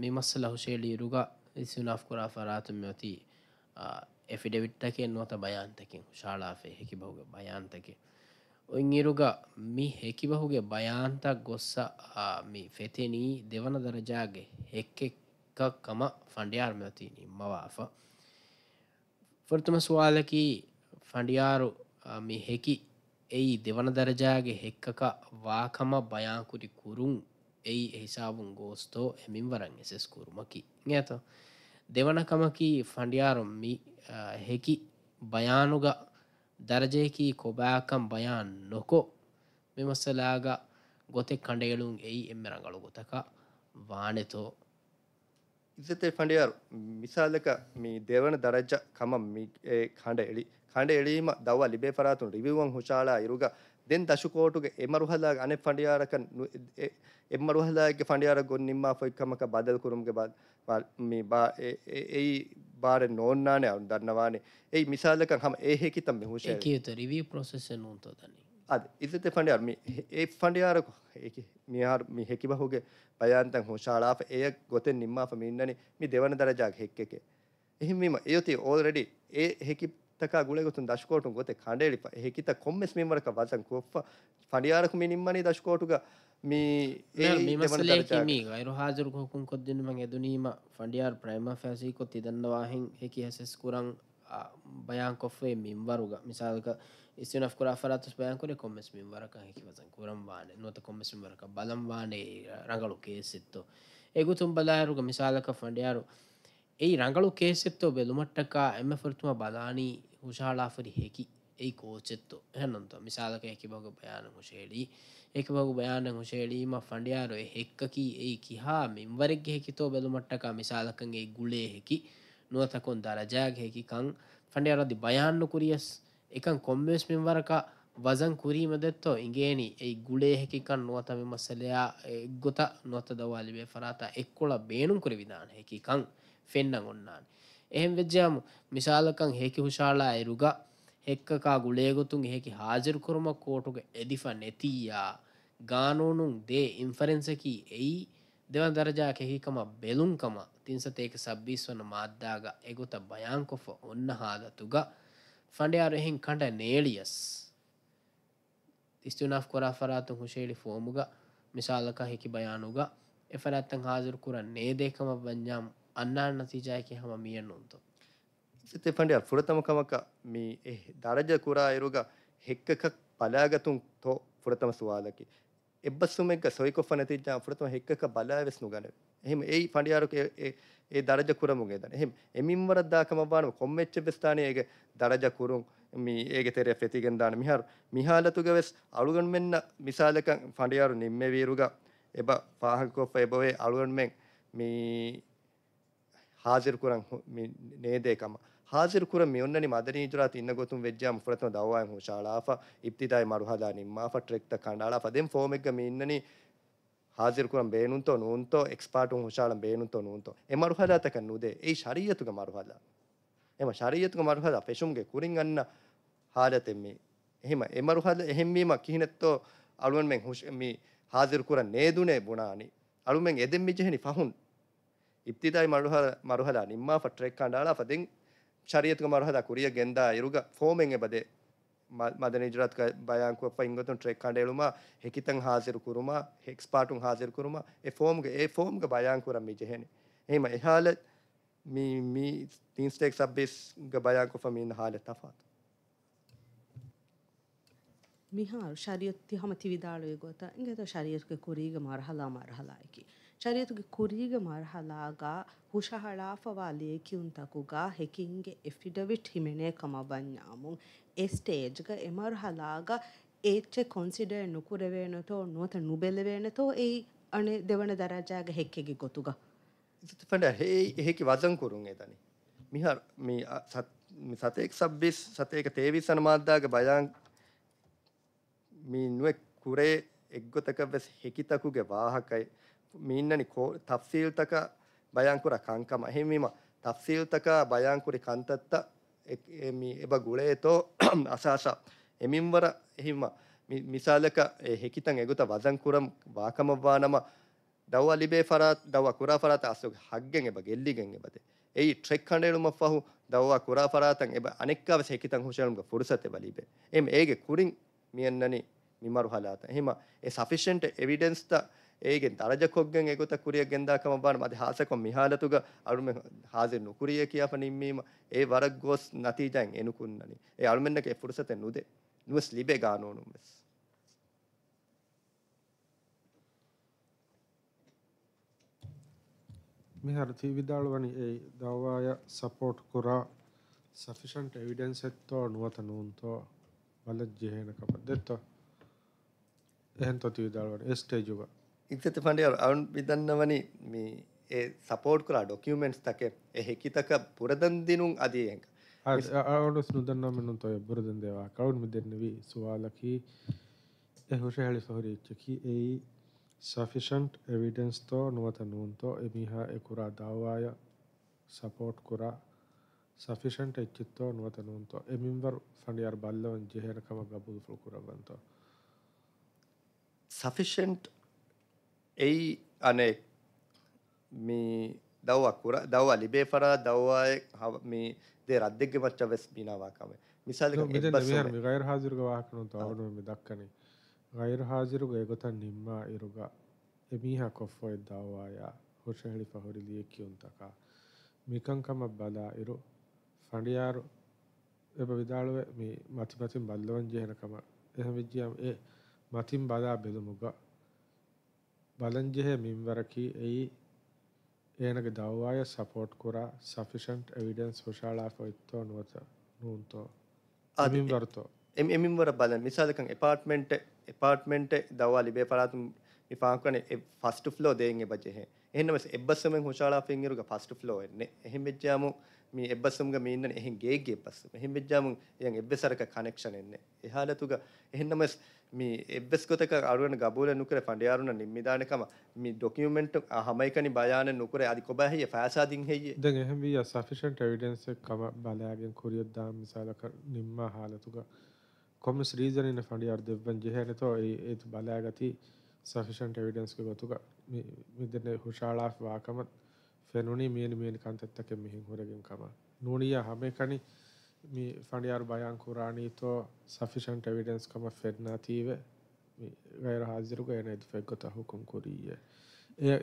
މިމަސަލަ ހުށޭޅީރުގ އިސުނާފް ކުރާ ފަރާތުން މެއޮތީ އެފިޑެවිට්ޓަކެއް ނުවත ބަޔާންތަކެއް ޝާޅާފެ ހެކިބަހުގެ ބަޔާންތަކެއް އުއިރުގ މި ހެކިބަހުގެ ބަޔާންތަක් ގޮއްސަ މި ފެތެނީ ދެވަނ ދަރަޖާގެ ހެއްކެއްކަކަމަ ފަނޑިޔާރު މެއޮތީނީ މަވާފަ ފުރުތުމަ ސުވާލަކީ ފަނޑިޔާރު މި ހެކި އެއީ ދެވަނ ދަރަޖާގެ ހެއްކަކަ ވާކަމަ ބަޔާންކުރި ކުރުން එයි හිසාබුන් ගෝස්තෝ එමින් වරන් එසෙස් කුරුමකි ඇත දෙවනකමකි ෆඩියාරුම්මි හෙකි බයානුග දරජයකී කොබෑකම් බයාන් නොකෝ මෙමස්සලාග ගොතෙක් කණඩයලුන් එයි එම්මරඟලු ගොතක වානෙතෝ ඉසතේ ෆඩියාරු මිසාලක මේ දෙවන දරජ්ජ කම කණඩ එලි කණඩ එලීම දව ලිබේ පරාතුන් රිවිවන් හුෂාලා ඉරුග දැන් දශුකෝටුගේ එමරුහලා අනෙක් ෆඬියාරක එමරුහලාගේ ෆඬියාර ගොන් නිම්මා ෆොයිකමක බදල් කුරුම්ගේ බාද මේ බා ඒ බාර නෝන්නානේ අරුන් දන්නවානේ ඒ මිසාලක හම ඒ හේකිතම් මෙ හොෂේ ඒකේ ත රිවියු ප්‍රොසෙස් එක නෝන්තෝ දන්නේ අද ඉතත ෆඬියාර මේ ඒ ෆඬියාර ඒක මියාර මේ හේකි බහුගේ බයන්තන් හොෂාලාප ඒ ගොතෙන් නිම්මා ෆමින්නනේ මේ දෙවන දරජාක් හෙක්කේ එහෙම මේ යොති ඕල්රෙඩි ඒ හේකි ತಕ ಗುಳೆಗೊತ್ತೊಂದು ದಶಕೋಟು ಗೊತ್ತೆ ಕಂಡೇಳಿಪ ಹೇಕಿತ ಕೊಮ್ಮೆಸ್ ಮೇಮರಕ ವಜನ್ ಕೊಪ್ಪ ಫಂಡಿಯಾರಕು ಮಿ ನಿಮ್ಮನೆ ದಶಕೋಟುಗ ಮೀ ಮೀ ಮಸಲೆ ಕಿಮಿ ಗೈರು ಹಾಜರು ಹುಕುಂ ಕೊದ್ದಿನ ಮಂಗ ಎದುನೀಮ ಫಂಡಿಯಾರ್ ಪ್ರೈಮ ಫ್ಯಾಸಿ ಕೊತ್ತಿ ದನ್ನ ವಾಹಿಂ ಹೇಕಿ ಹಸೆಸ್ ಕುರಂ ಬಯಾನ್ ಕೊಫೆ ಮಿಂವರುಗ ಮಿಸಾಲಕ ඉස්සන කුර අරත් යකර කොමස් මිවරක හිකිවසන් කරම් වාන නොත කොමස් වරක බලම් වානේ රඟලු කේසිත්තු ඒගුතුම් බලාහරුග මිසාලක ෆඩයාරු ඒ ರಂಗಳು ಕೇಸೆತ್ತೋ ಬೆಲುಮಟ್ಟಕ್ಕ ಎಮ್ಮೆ ಫರ್ತುಮ ಬಲಾನಿ ಹುಷಾಳಾಫರಿ ಹೇಕಿ ඒ කෝචෙත්තු හැනන්ත මිසාලක එකකි බග බයාන හුෂේලී එක බගු බයාන හුෂේලීම ෆඩයාරෝ හෙක්කකී ඒ කිහා මෙම්වරෙක් හෙකිතෝ බැලුමට්ටක මිසාලකන්ගේ ගුලේ හෙකි නුවතකොන් දරජාග හෙකිකං ෆඩයාරදි බයාන්නු කුරියස් එකන් කොම්බෙස් මෙම්වරක වසන් කුරීම දෙත්තෝ ඉගේනි ඒ ගුලේ හෙකිකන් නුවතම මසලයා ගොත නොත දවාලිබේ ෆරාතා එක්කොල බේනුම් කර විධාන හෙකිකං ಫೆನ್ನಂ ಉನ್ನಾನಿ ಎಹೆಂ ವೆಜ್ಜಾಮು ಮಿಸಾಲಕಂ ಹೇಕಿ ಹುಷಾಳಾ ಎರುಗ ಹೆಕ್ಕಕಾ ಗುಳೇಗೊತುಂ ಹೇಕಿ ಹಾಜಿರು ಕುರುಮ ಕೋಟುಗ ಎದಿಫ ನೆತಿಯಾ ಗಾನೂನುಂ ದೇ ಇನ್ಫರೆನ್ಸಕಿ ಎಯಿ දෙවන් දරජා කෙහිකම බෙලුම්කම තින්සතේක සබ්බිස්වන මාද්දාග එගොත බයංකොෆ ඔන්න හාදතුග ෆඩයාර එහෙන් කඩ නේලියස් ස්තුනා කොරා ෆරාතුන් හුෂේලි ෆෝමුග මිසාලක හිකි බයානුග එෆරත්තන් හාදුර කුර නේදේකම බඥාම් අන්නාන් නතිජායකෙන් හම මියන්නුන්තු. සිතෙපඩිය ފުරತಮಕಮಕ ಮೀ ಎ ದರಜ ಕುರ ಇರುಗ ಹೆಕ್ಕಕ ಪಲಾಗತುಂ ತೋ ފުರತಮ ಸುವಾಲಕಿ ಎಬ್ಬಸುಮೆಕ ಸೊಯ್ಕೊಫ ನತಿಜಾ ފުರತಮ ಹೆಕ್ಕಕ ಬಲಾವೆಸ್ ನುಗನೆ එහෙම ඒ පඩියාරුක ඒ දරජ කුරමුගේ දන එහෙම එමින් වර දාකමබාන කොම්මච්ච බස්ථානයේක දරජ කුරුන් මේ ඒක තෙර ෆෙතිගෙන් දාන මිහර මිහාලතුග වෙස් අලුගන් මෙන්න මිසාලක පඩියාරු නිම්මේ වීරුග එබ පාහකොප්ප එබවේ අලුගන් මෙන් මේ ಹಾಜಿರ್ ಕುರಂ ನೇದೇಕಮ ಹಾಜಿರ್ ಕುರ ಮಿಯೊನ್ನನಿ ಮದನಿ ಜುರಾತ್ ಇನ್ನ ಗೊತ್ತುಂ ವೆಜ್ಜಾಮ್ ಫುರತ್ನ ದವಾಯಂ ಹುಷಾಳಾಫ ಇಬ್ತಿದಾಯಿ ಮರುಹದ ನಿಮ್ಮಾಫ ಟ್ರೆಕ್ ತ ಕಂಡಾಳಾಫ ದೆಂ ಫೋಮೆಗ್ಗ ಮಿ ಇನ್ನನಿ ಹಾಜಿರ್ ಕುರಂ ಬೇನುಂತೋ ನೂಂತೋ ಎಕ್ಸ್ಪಾರ್ಟ್ ಹುಷಾಳಂ ಬೇನುಂತೋ ನೂಂತೋ ಎ ಮರುಹದ ತಕ ನುದೆ ಈ ಶರೀಯತುಗ ಮರುಹದ එම ශරීයතුක මරුහද පෙෂුම්ගේ කුරින් අන්න හාලතෙම්මි එහෙම එමරුහද එහෙම්වීම කිහිනෙත්තෝ අලුවන් මෙෙන් හුෂමී හාදිරකුර නේදුනේ බුණානි අලුමෙන් එදෙම් මිජහෙනි පහුන් ඉප්තිදායි මරුහ මරුහලා නිම්මා ෆට්‍රෙක් කණ්ඩාලා ෆදින් ශරීයතුක මරුහදා කුරිය ගෙන්දා එරුග ෆෝමෙන් එබදේ මදන ඉජරත් බයංකුව පංගතුන් ට්‍රෙක් කණඩේලුම හෙකිතන් හාසිරු කුරුම හෙක්ස් පාටුන් හාසිර කුරුම එ ෆෝම්ග ඒ ෆෝම්ග බයංකුරම් මිජහෙන එහෙම එහාල තින්ස්ටෙක් සබ්බිස්ග බයංකුව මින් හාල තෆාත් මිහාල් ශරියොත්ති හමති විදාලුවේ ගොත ඉගත ශරියක කුරීග මරහලා මරහලායකි. ಚರಿತುಗೆ ಕುರೀಗ ಮರ್ಹಲಾಗ ಹುಷಹಳಾಫವಾಲಿಯೆ ಕಿಂತಕುಗ ಹೆಕಿಂಗೆ ಎಫಿಡವಿಟ್ ಹಿಮೆಣೆ ಕಮ ಬನ್ಯಾಮು ಎ ಸ್ಟೇಜ್ಗ ಎಮರ್ಹಲಾಗ ಏಚೆ ಕನ್ಸಿಡರ್ ನುಕುರೆವೇನತೋ ನೋತ ನುಬೆಲೆವೇನತೋ ಏ ಅಣೆ ದೆವಣ ದರಾಜಾಗ ಹೆಕ್ಕೆಗೆ ಗೊತ್ತುಗ ಫಂಡ ಹೇ ಹೇಕಿ ವಜನ್ ಕುರುಂ ಏತನಿ මිහර මේ සතයෙක් සබ්බිස් සතයක තේවී සනමාධදාග බයන් මේ නුවෙක් කුරේ එක්ගොතක වෙස් හෙකිතකුගේ වාහකයි みんなにこうタフシールタカバヤンクラカンカマヘミマタフシールタカバヤンクリカンタッタエミエバグレートアサーシャエミンバラヘマミサレカヘキタンエグタバザンクラムバカマバナマダワリベファラダワクラファラタアソハッゲンエバゲリゲンエバテ ඒ ට්‍රෙක් කණඩලුම පහු දවවා කුරා පරාතන් එබ අනෙක්කාව සෙකිතන් හුෂලුම්ග පුරුසත බලිබේ එම ඒගේ කුරින් මියන්නනි මිමරු හලාත එහෙම ඒ සෆිෂන්ට එවිඩන්ස්ත ඒගෙන් දරජකොග්ගෙන් ඒගොත කුරිය ගෙන්දාකම බාන මද හාසකො මිහාලතුග අරුම හාසිර නුකුරිය කියප නිම්මීම ඒ වරක් ගොස් නතිජයන් එනුකුන්නනි ඒ අරුමෙන්නක ඒ ෆුරසතෙන් නුදේ නුවස් ලිබේ ගානෝනුම් වෙස් මෙහර තීවිදාල වනි ඒ දවවාය සපෝට් කුරා සෆිෂන්ට එවිඩන්ස් එත්තෝ නුවත නූන්තෝ වල ජෙහෙන කප දෙත්තෝ එහෙන් තොතිවිදාල වනි ස්ටේජුගා ඉක්සතිෆන්ඩේ අවුන් විදන්නවනි මේ ඒ සපෝට් කලා ඩොකියමෙන්ට්ස් තක එහෙකිතක පුරදන්දිනුම් අදියෙන්ක අවුඩස් නුදන්නමනුන් තොය බුරදන්දේවා කවුන් මුදෙන්නවී සුවාලකී එහුෂහලි සොහරීච්චකි ඒ සෆිෂන්ට් එවිඩන්ස් තෝ නුවතනුන්තෝ එමිහා එකුරා දවාය සපෝට් කුරා ಸಫಿಷಂಟ್ ಹೆಚ್ಚಿತ್ತೋ ನುವತನು ಅಂತೋ ಎ ಮಿಂಬರ್ ಫಂಡ್ ಯಾರು ಬಲ್ಲವನ್ ಜೆಹೇನ ಕಮ ಗಬುದು ಫುಲ್ ಕುರವಂತೋ ಸಫಿಷಂಟ್ එයි අනෙක් මේ දව්වා කුර දව්වා ලිබේ ෆරා දව්වා මේ දේ රද්දෙක්ගේ මච්චා වෙස් බිනාවාකම මිසාලක ගෛර හාසිරුග වාහකනුත් අවුනුව මෙ දක්කනේ ගෛර හාසිරුග එගොතන් නිම්මා ඉරුග එමීහ කොෆ්ෆොයි දව්වායා හොෂහලි පහොරි ලියකියුන්තකා මිකංකම බලා ඉරු ෆඩියාරු එබ විදාළුව මේ මතිපතින් බල්ලවන් ජයනකම එහ විද්‍යාම් ඒ මතින් බදා බෙදමුගා බලංජය මින්වරකි එයි ඒනග දව්වාය සපෝට් කුරා සෆිෂන්ට් එවිඩන්ස් විශාලා ොයිත්තෝ නුවත නූන්තෝ අමින් වර්තෝ එම එමින්වර බලන් මිසාලකන් එපාර්ට්මෙන්ට් එපාර්ට්මෙන්ට් දවවා ලිබේ පලාතුම් ඉපාකන ෆස්ට ෆ්ලෝ දේන්ගේ බජහ එහම එබස්සම හුශාලා ෆිංගරුග ෆස්ට ්ලෝ එන්නේ එහෙම වෙච්චාමු මේ එබ්බසුම්ග මේ ඉන්න එහෙන් ගේගේ පස්සම එහෙන් වෙච්ජාමුන් එයන් එබ්බෙසරක කනෙක්ෂන් එන්නේ එහාලතුග එහෙන්නම මේ එබ්බස් ගොතක අරුවන ගබූල නුකර පඩයාරුන නිම්මිදානකම මේ ඩොකියමෙන්ට් හමයිකනි බාන නුකර අධි කොබැහි පෑසාදිින් හෙයි ද එහමිය සෆිෂන්ට එවිඩන්ස කම බලයාගෙන් කොරියොද්දා මිසාලක නිම්ම හාලතුග කොමස් රීජනන ෆඩියර් දෙවන් ජෙහැනතෝ ඒතු බලයාගති සෆිෂන්ට එවිඩන්ස්ක ගොතුක මෙදන හුෂාලාක් වාකමත් ನುಣಿಮೇನು ಮೇನು ಕಂತತ್ತಕ್ಕೆ ಮಿಹಿಂ ಹೊರಗಿಂ ಕಮ ನುಣಿಯ ಹಮೆಕಣಿ ಮಿ ಫಂಡಿಯಾರು ಬಯಾನ್ ಕುರಾಣಿತೋ ಸಫಿಷಿಯಂಟ್ ಎವಿಡೆನ್ಸ್ ಕಮ ಫೆರ್ನಾ ತೀವೆ ಮಿ ಗೈರ ಹಾಜಿರುಗ ಏನ ಇದು ಫೆಗ್ಗತ ಹುಕುಂ ಕುರಿಯೆ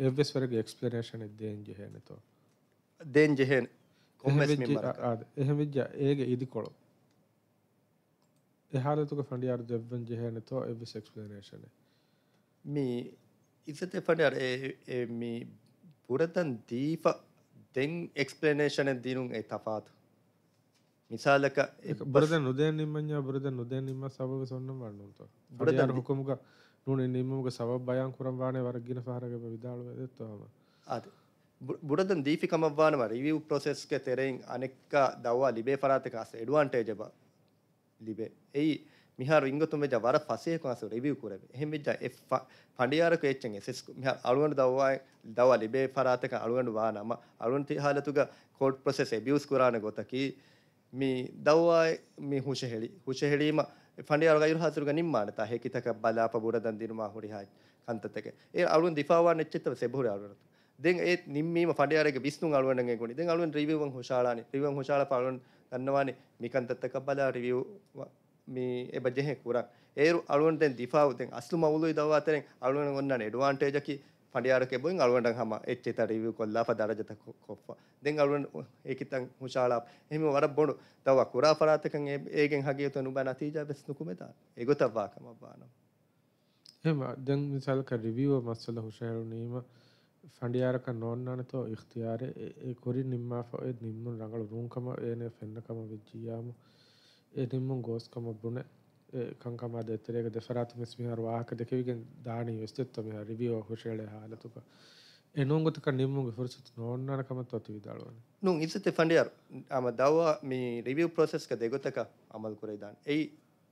ಎವ್ವೆಸ್ ವರೆಗೆ ಎಕ್ಸ್ಪ್ಲನೇಷನ್ ಇದ್ದೇನ್ ಜೆಹೇನಿತೋ ದೇನ್ ಜೆಹೇನ್ එහෙමජ ඒගේ ඉදිකොළො එහාලතුක ෆඩියාර දෙවන් ජෙහනතෝ එවි සෙක්ස්පලනේශන මේ ඉසත පඩ මේ buradan difa දැන් එක්ස්පලනේෂන දිනුම් ඒ තපාතු මිසාලක බරද නොදැ නිමඥා බරද නොදැ නිම සබව සොන්න වන්නුන්ත බරද හොකමක නොන නිමමක සබ බයන් කුරම්වානය වරගෙන පහරගම විදාලව දත්වාම අද බුරදන් දීෆිකමවානව රිවව් ප්‍රසෙස්ක තෙරෙයින් අනෙක්ක දවවා ලිබේ පරාතකාස එඩුවන්ටේජබ ලිබේ එයි මිහාර ඉංගතුම් වෙජ වර ෆසේ කොස රිවිව් කරබ එහෙම වෙජ එ පඩියාර කේච්චන් එසස් මිහා අලුවන් දවවා දව ලිබේ පරාතක අලුවන් වානම අලුවන් තිහාලතුග කෝඩ් ප්‍රොසෙස් එබියුස් කරාන ගොතකි මේ දවවා මේ හුෂෙහෙලි හුෂෙහෙලීම ෆඩියාර ගයුර හසුරුග නිම්මානත හැකිතක බලාප බුරදන් දිනුමා හොරිහා කන්තතක ඒ අලුන් දිපාවා නෙච්චිතව සෙබුර අලුරතු දෙන් ඒ නිම්මීම ෆඩයාරක විස්තු අලුවනගේ ගොනි දෙන් අලුවන් රිවිවන් හොෂාලානේ රිවිවන් හොෂාලා පාලුවන් ගන්නවානේ මිකන්තත්තක බලා රිවිව් මේ එ බජෙහෙ කුරක් ඒරු අලුවන්ටෙන් දිපාවතෙන් අස්ලු මවුලුයි දව අතරෙන් අලුවන ගොන්නන එඩවාන්ටේජකි පඩියාරක බොයින් අලුවන්ට හම එච්චේ තරිව කොල්ලා පදරජත කොප්පා දෙන් අලුවන් ඒකිතන් හුෂාලාප එහෙම වර බොඩු තව කුරා පරාතකන් ඒගෙන් හගේතු නුබ නතිජා බෙස් නුකුමෙතා ඒගොතවාකම බානවා එහෙම දැන් මිසල්ක රිවිව මස්සල හුෂාරුනීම ފަނޑިޔާރަކަ ނޯންނާނެތޯ އިޚްތިޔާރެ ކުރި ނިންމާފަ އޮތް ނިންމުން ރަނގަޅު ރޫންކަމަށް އޭނެ ފެންނަކަމަށް ވެއްޖިޔާމު එදින්ම ගෝස්කම බුණ කංකමා දෙතරේක දෙසරාතු මිස්මිහර වාහක දෙකවිගෙන් දානී වෙස්තෙත්තම රිවියෝ හුෂේලේ හාලතුක එනොංගොතක නිම්මුගේ ෆුර්සත් නොන්නනකමත් වතු විදාලවන නුන් ඉස්සතේ ෆන්ඩියර් අම දවවා මේ රිවියු ප්‍රොසෙස් ක දෙගොතක අමල් කුරේ දාන එයි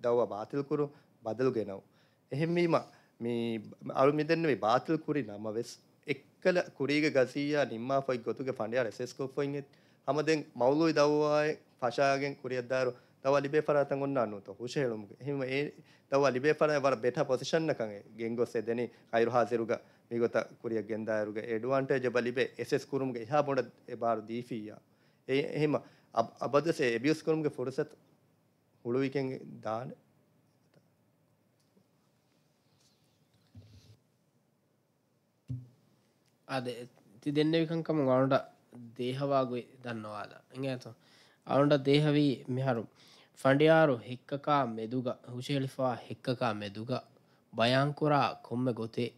දවවා බාතිල් කුරු බදලු ගෙනව එහෙම වීම මේ අරු මිදෙන්නේ බාතිල් කුරි නම වෙස් එක්කල කුරීග ගසීයා නිම්මා ෆොයි ගොතුගේ ෆන්ඩියර් එස්එස් කෝෆොයින් එත් හැමදෙන් මවුලුයි දවවායි ෆෂාගෙන් කුරියද්දාරෝ තව ලිබේ පරාතන් ඔන්න අනුත හුෂේළුමුග හිම ඒ තව ලිබේ පර වර බෙට පොසිෂන් එකන් ගෙන්ගොස් එදෙනි කයිරු හාසිරුග මිගොත කුරිය ගෙන්දායරුග එඩ්වාන්ටේජ් බ ලිබේ එසස් කුරුමුග එහා බොඩ ඒ බාර දීෆියා ඒ එහෙම අබදසේ එබියස් කුරුමුග ෆුරසත් හුළු විකෙන් දාන අද ති දෙන්න විකංකම ගවනුට දේහවාගුයි දන්නවාද එඟ ඇතු අවුන්ට දේහවී මෙහරුම් ފަނޑިޔާރު ހިއްކަކާ މެދުގަ ހުށެހެޅިފައި ހިއްކަކާ މެދުގަ ބަޔާންކުރާ ކޮންމެ ގޮތެއް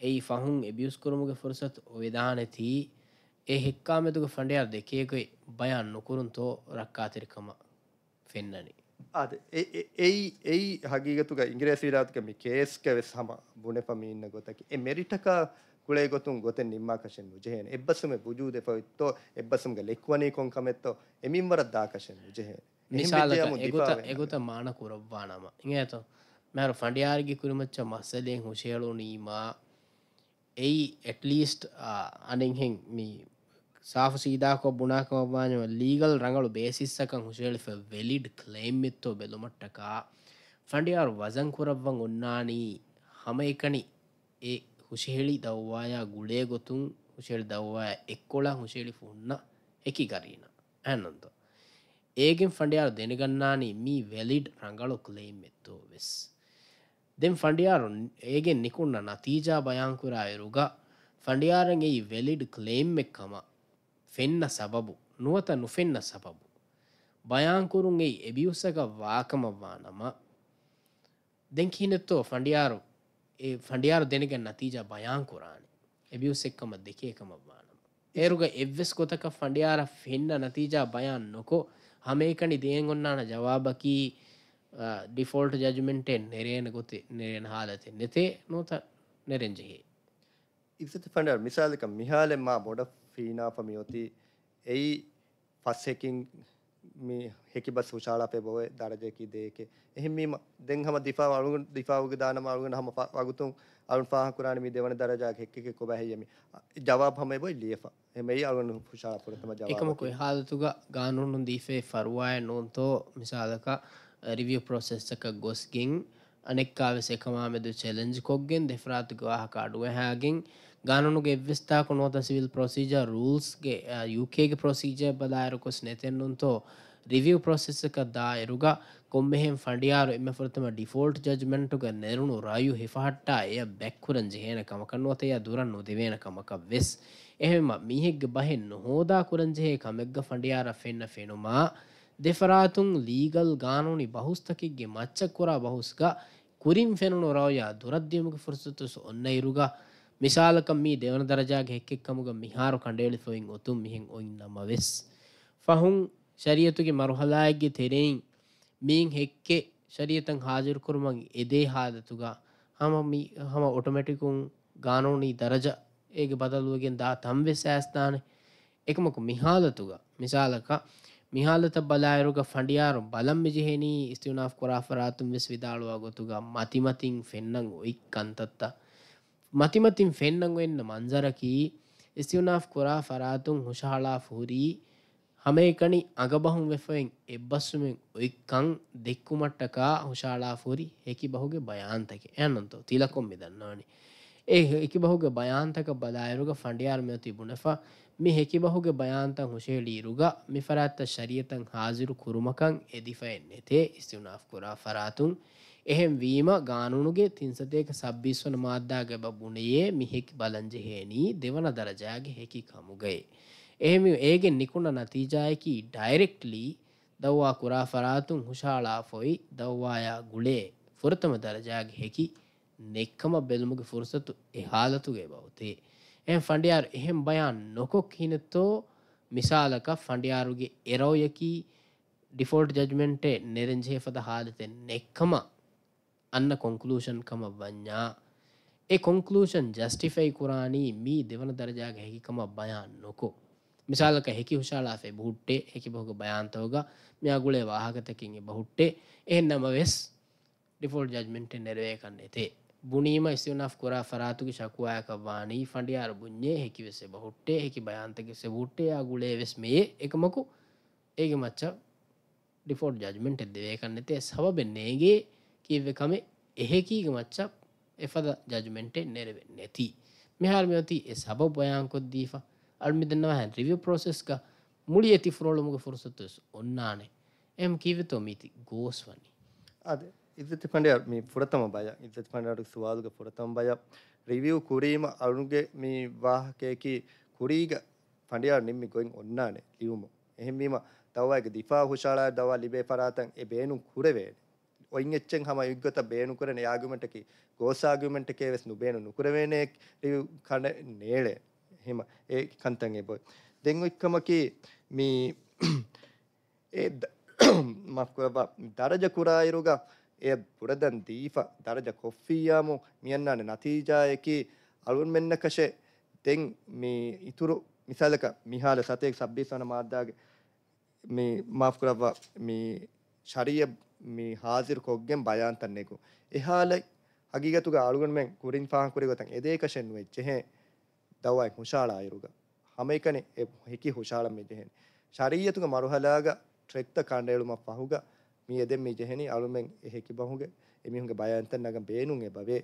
އެއީ ފަހުން އެބިޔުސްކުރުމުގެ ފުރުސަތު ވެދާނެތީ އެ ހެއްކާމެދުގެ ފަނޑިޔާރު ދެކޭގޮތް ބަޔާން ނުކުރުންތޯ ރައްކާތެރިކަމަށް ފެންނަނީ ಅದ ಎಯಿ ಎಯಿ ಹಗೀಗತುಗ ಇಂಗ್ರೇಸ್ ಇರಾತುಗ ಮಿ ಕೇಸ್ಗೆ ವೆಸ್ ಹಮ ಬುಣೆ ಪಮೀನ್ನ ಗೊತ್ತಕ್ಕೆ ಎ ಮೆರಿಟಕ ಕುಳೆ ಗೊತ್ತು ಗೊತ್ತೆ ನಿಮ್ಮ ಕಶೆನ್ ಮುಜೆಹೇನೆ ಎಬ್ಬಸುಮೆ ಬುಜೂದೆ ಪವಿತ್ತೋ ಎಬ್ಬಸುಮ್ಗೆ ಲೆಕ್ವನಿ ಕೊಂಕಮೆತ್ತೋ ಎಮಿಂಬರದ್ದಾಕಶೆನ್ ಮುಜೆಹೇನೆ ಮಿಸಾಲ ಎಗುತ ಎಗುತ ಮಾನ ಕುರವ್ವಾ ನಮ ಹಿಂಗೇತು ಮೇರು ಫಂಡಿಯಾರಿಗೆ ಕುರಿಮಚ್ಚ ಮಸಲೆನ್ ಹುಶೇಳು ನೀಮಾ ಎಯಿ ಎಟ್ಲೀಸ್ಟ್ ಅನಿಂ ಹೆಂಗ್ ಮೀ ಸಾಫು ಸೀದಾಕೊ ಬುಣಾಕೊಬ್ಬಾನ ಲೀಗಲ್ ರಂಗಳು ಬೇಸಿಸ್ಸಕಂ ಹುಶೇಳಿ ಫೆ ವೆಲಿಡ್ ಕ್ಲೇಮ್ ಮಿತ್ತೋ ಬೆಲುಮಟ್ಟಕ ಫಂಡಿಯಾರು ವಜನ್ ಕುರವ್ವಂ ಉನ್ನಾನಿ ಹಮೈಕಣಿ ಎ ಹುಶೇಳಿ ದವ್ವಾಯ ಗುಳೇ ಗೊತುಂ ಹುಶೇಳಿ ದವ್ವಾಯ ಎಕ್ಕೊಳ ಹುಶೇಳಿ ಫುಣ್ಣ ಎಕಿ ಕರೀನ ಹ್ಯಾನ್ನಂತೋ ඒගෙන් ෆඩයාරු දෙනගන්නානේ මී වැලිඩ් රඟලො කුලෙයිම් එත්තෝ වෙස් දෙම් ෆඩියාරු ඒගෙන් නිකුන්න නතීජා බයංකුරායරුග ෆඩියාරන් ඒ වෙලිඩ් කලේම් එක්කම ෆෙන්න සබබු නුවත නුෆෙන්න සබබු බයංකුරුන් ඒ එබියුසක වාකමවා නම දෙන් කීනෙත්තෝ ෆඩියාරු ඒ ෆඩියාරු දෙනගෙන් නතිීජා බයංකුරාණි එබියුස එක්කම දෙකේකමවා නම ඒරුග එවස් කොතක ෆඩියාර ෆෙන්න නතිීජා බයන් නොකෝ ಹಮೇಕಣಿ ದೇಯಂಗೊನ್ನಾನ ಜವಾಬಕಿ ಡಿಫಾಲ್ಟ್ ಜಜ್ಮೆಂಟೆನ್ ನೆರೆಯನ ಗೊತ್ತೆ ನೆರೆಯನ ಹಾಲತೆ ನೆತೆ ನೋತ ನೆರೆಂಜಿಹಿ ඉසති ෆඩර් මිසාලික මිහාලෙන් මා බොඩ ෆීනා පමියෝති එයි පස්සෙකින් හෙකි බස් විශාලාපය බොව දරජයකි දේක එහෙම දෙහම දිපා වලු දිපාවග දාන මාරුග හම වගුතුන් අරුන් පාහකුරාණමි දෙවන දරජා හෙක්කෙ කොබැහැයමි ජවා පමයි බොයි ලියපා එමයිල්වන්න පුෂාපරතම එකමකොයි හාදතුග ගානුන්ු දීපේ ෆරුවාය නොන්තෝ මිසාලක රිවිය uh, ප්‍රොසෙස්සක ගොස්ගින් අනෙක්කාවෙස එකමාමදු චෙලෙන්ජ් කොක්ගෙන් දෙෆරාතික වාහක අඩුව හෑගෙන් ගානුගේ එවස්ථාක නොත සිවිල් ප්‍රොසිජ රූල්ස්ගේ යුකේගේ uh, ප්‍රොසිජ බදායරකොස් නැතෙන්නුන්තෝ රිවිය ප්‍රොසෙස්සක දායරුග කොම්බෙහෙන් ෆඩියාරු එම ෆරතම ඩිෆෝල්ට් ජජමෙන්ටුග නෙරුණු රයු හිෆහට්ටා එය බැක්කුරන් ජහන කමකන්නුවතය දුරන් නොදවේන කමක් වෙස්. එහෙම මිහෙක්ග බහෙන් නොහෝදා කුරන්ජෙහේ කමෙක්ග ފަނޑިޔާރަ ފެންނ ފެނުމާ ދެފަރާތުން ލީގަލް ގާނޫނಿ ބަހުސްތަކެއްގެ މައްޗަށް ކުރާ ބަހުސްގަ ކުރިން ފެނުނު ރައުޔާ ދުރައްދިމުގެ ފުރުސަތުސް އޮންނ އިރުގަ މިސާލަކަށް މީ ދެވަނ ދަރަޖާގެ ހެއްކެއްކަމުގެ މިހާރު ކަނޑޭޅި ފޮއިން އޮތުން މިހެން އޮތްނަމަ ވެސް ފަހުން ޝަރިއަތުގެ މަރުހަލާއެއްގެ ތެރެއިން މީން ހެއްކެ ಶರಿಯತಂ ಹಾಜಿರು ಕುರುಮಂಗೆ ಎದೇ ಹಾದತುಗ ಹಮ ಮಿ ಹಮ ಆಟೋಮೆಟಿಕುಂ ಗಾನೂನಿ ದರಜ ඒග ಬದಲುವಗೆನ್ ದಾ ತಂವೆ ಸಾಸ್ತಾನೆ ಎಕಮಕು ಮಿಹಾಲತುಗ ಮಿಸಾಲಕ ಮಿಹಾಲತ ಬಲಾಯರುಗ ಫಂಡಿಯಾರು ಬಲಂ ಮಿಜಿಹೆನಿ ಇಸ್ತಿನಾಫ್ ಕುರಾಫರಾತುಂ ವಿಸ್ ವಿದಾಳುವ ಗೊತುಗ ಮತಿಮತಿಂ ಫೆನ್ನಂ ಒಯಿಕ್ ಕಂತತ್ತ ಮತಿಮತಿಂ ಫೆನ್ನಂ ಎನ್ನ ಮಂಜರಕಿ ಇಸ್ತಿನಾಫ್ ಕುರಾಫರಾತುಂ ಹುಷಾಳಾ ಫೂರಿ ಹಮೇಕಣಿ ಅಗಬಹುಂ ವೆಫೆನ್ ಎಬ್ಬಸ್ಸುಮೆನ್ ಒಯಿಕ್ಕಂ ದಿಕ್ಕುಮಟ್ಟಕ ಹುಷಾಳಾ ಫೂರಿ ಹೇಕಿ ಬಹುಗೆ ಬಯಾಂತಕೆ ಏನಂತೋ ತಿಲಕೊಮ್ಮೆ ದನ್ನಾಣಿ ඒ හෙකි බහුගේ බයන්තක බලායරුග ෆඩියාර්මය තිබුණෙෆා ಮಿ ಹೆಕಿಬಹುಗೆ ಬಯಾಂತಂ ಹುಷೇಳೀರುಗ ಮಿಫರಾತ್ತ ಶರಿಯತಂ ಹಾಜಿರು ಕುರುಮಕಂ ಎದಿಫೆನ್ನೆತೆ ಇಸ್ತಿನಾಫ್ ಕುರಾ ಫರಾತುಂ ಎಹೆಂ ವೀಮ ಗಾನುನುಗೆ ತಿನ್ಸತೇಕ ಸಬ್ಬಿಸ್ವನ ಮಾದ್ದಾಗೆ ಬಬುಣೆಯೇ ಮಿಹೆಕ್ ಬಲಂಜೆ ಹೇನಿ ದೇವನ ದರಜಾಗೆ ಹೆಕಿ ಕಮುಗೆ ಎಹೆಂ ಏಗೆ ನಿಕುಣ ನತೀಜಾಯಕಿ ಡೈರೆಕ್ಟ್ಲಿ ದವ್ವಾ ಕುರಾ ಫರಾತುಂ ಹುಷಾಳಾ ಫೊಯ್ ದವ್ವಾಯ ಗುಳೆ ಫುರತಮ ದರಜಾಗೆ ಹೆಕಿ නෙක්කම බෙල්මුගේ ෆුරසතු එහාලතුගේ බවතේ. එ ෆඩියාර් එහෙම් බයන් නොකොක් හිනතෝ මිසාලක ෆඩියාරුගේ එරෝයකි ඩිෆෝල්ට් ජජමෙන්ටේ නෙරෙන්ජේපද හාලතෙන් නෙක්කම අන්න කොංකලූෂන්කම වඥා ඒ කොංකලූෂන් ජස්ටිෆයි කුරාණී මී දෙවන දරජාග හැකිකම බයන් නොකෝ මිසාලක හැකි හුෂාලාසේ බුට්ටේ හැකි බොහග භයන්තෝග මෙයාගුලේ වාහකතකින්ගේ බහුට්ටේ එන්නම වෙස් ඩිෆෝල් ජජමෙන්ටේ නෙරවේ කන්න එතේ ބުނީމަ އިސިއުނާފް ކުރާ ފަރާތުގެ ޝަކުވާއަކަށްވާނީ ފަނޑިޔާރު ބުންޏޭ ހެކިވެސް ބަހުއްޓޭ ހެކި ބަޔާންތަކެއް ސެބުއްޓެއާ ގުޅޭވެސް މިއೇ އެކަމަކު ޭގެ މައްޗަށް ޑިފޯޓ් ޖަޖްމެންޓ ެއްދެވޭކަން ނެތޭ ސަބަބެއް ނޭގެ ކިއްވެކަމެ އެހެކީގެ މައްޗަށް އެފަދަ ޖަޖްމެންޓެއް ނެރެވެ ނެތީ މިހާރުމި ޮތީ އެ ސަބަބ ބަޔާންކޮށްދީފަ ಅಳ್ಮಿದನ್ನವ ಹ್ಯಾನ್ ರಿವ್ಯೂ ಪ್ರೋಸೆಸ್ಗ ಮುಳಿಯತಿ ಫುರೋಳಮುಗ ಫುರ್ಸತ್ತು ಒನ್ನಾನೆ ಎಂ ಕೀವಿತೋ ಮಿತಿ ಗೋಸ್ವನಿ ಅದೇ ඉදිරිපත් පණ්ඩයා මේ පුරතම බය ඉදිරිපත් පණ්ඩාට සුවාදුගේ පුරතම බය රිවියු කුරීම අරුන්ගේ මේ වාහකයකි කුරීග පණ්ඩයා නිම්මි ගොයින් ඔන්නානේ ලියුම එහෙමීම තවවාගේ දිපා හුෂාලා දවා ලිබේ පරාතන් ඒ බේනු කුරවේ ඔයින් එච්චෙන් හම යුග්ගත බේනු කරන යාගුමට කි ගෝස් ආගුමන්ට් එකේ වෙස් නුබේනු නුකරවේනේ රිවියු කණ නේලේ එහෙම ඒ කන්තන් ඒ බොයි දෙන් එක්කමකි මේ ඒ මක්කව දරජ කුරායිරුගා එය පුරදන් දීෆ දරජ කොෆ්ෆියාමු මියන්නාන නතිජායකි අලුන් මෙන්නකෂේ තෙන් මේ ඉතුරු මිසලක මිහාල සතයෙක් සබ්බිසන මාධ්‍යාගේ මේ මාෆ් කරවා මේ ශරීය මේ හාසිර කොග්ගෙන් බයන්තන්නෙකු එහාල හගීගතුක අලුගන් මෙන් කුරින් පාහන් කුරිගතන් එදේකෂෙන් වෙච්චෙහෙ දවයි හුෂාලායරුග හමයිකනේ එ හිකි හුෂාලම් මෙදහෙන් ශරීයතුක මරුහලාග ට්‍රෙක්ත කණ්ඩයලුමක් පහුගා මියදෙන් මිජහෙනි අලුමෙන් එහෙකි බහුගේ එමිහුගේ බයන්තන් නගම් බේනුන් එබවේ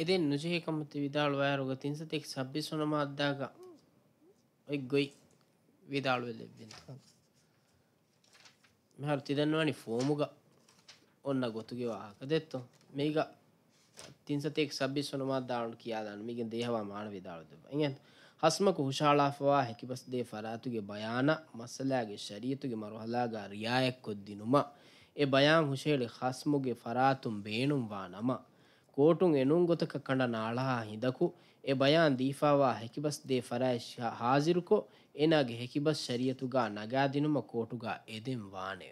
එදෙන් නුජෙහි කමති විදාල් වයරුග තින්සතෙක් සබ්බි සොනම අද්දාග ඔයි ගොයි විදාළුව ලෙබ්බෙන මෙහර තිදන්නවනි ෆෝමුග ඔන්න ගොතුගේ වාහක දෙත්තෝ මේක තින්සතෙක් සබ්බි සොනමත් දාලු කියාදන්න මේක දේහවා මාන විදාළු දෙබ ඉගෙන් හස්මක හුෂාලාෆවා හැකිබස් දේ ෆරාතුගේ බයාන මස්සලෑගේ ශරීතුගේ මරුහලාගා රියායක් කොද්දිනුමා ಎ ಬಯಾಂ ಹುಶೇಳಿ ಹಸ್ಮುಗೆ ಫರಾತುಂ ಬೇಣುಂವಾ ನಮ ಕೋಟುಂ ಎನುಂಗೊತಕ ಕಂಡ ನಾಳಾ ಹಿಂದಕು ಎ ಬಯಾನ್ ದೀಫಾವಾ ಹೆಕಿಬಸ್ ದೇ ಫರಾಯ್ ಹಾಜಿರುಕೊ ಎನಾಗೆ ಹೆಕಿಬಸ್ ಶರಿಯತುಗಾ ನಗಾದಿನುಮ ಕೋಟುಗಾ ಎದೆಂ ವಾನೆ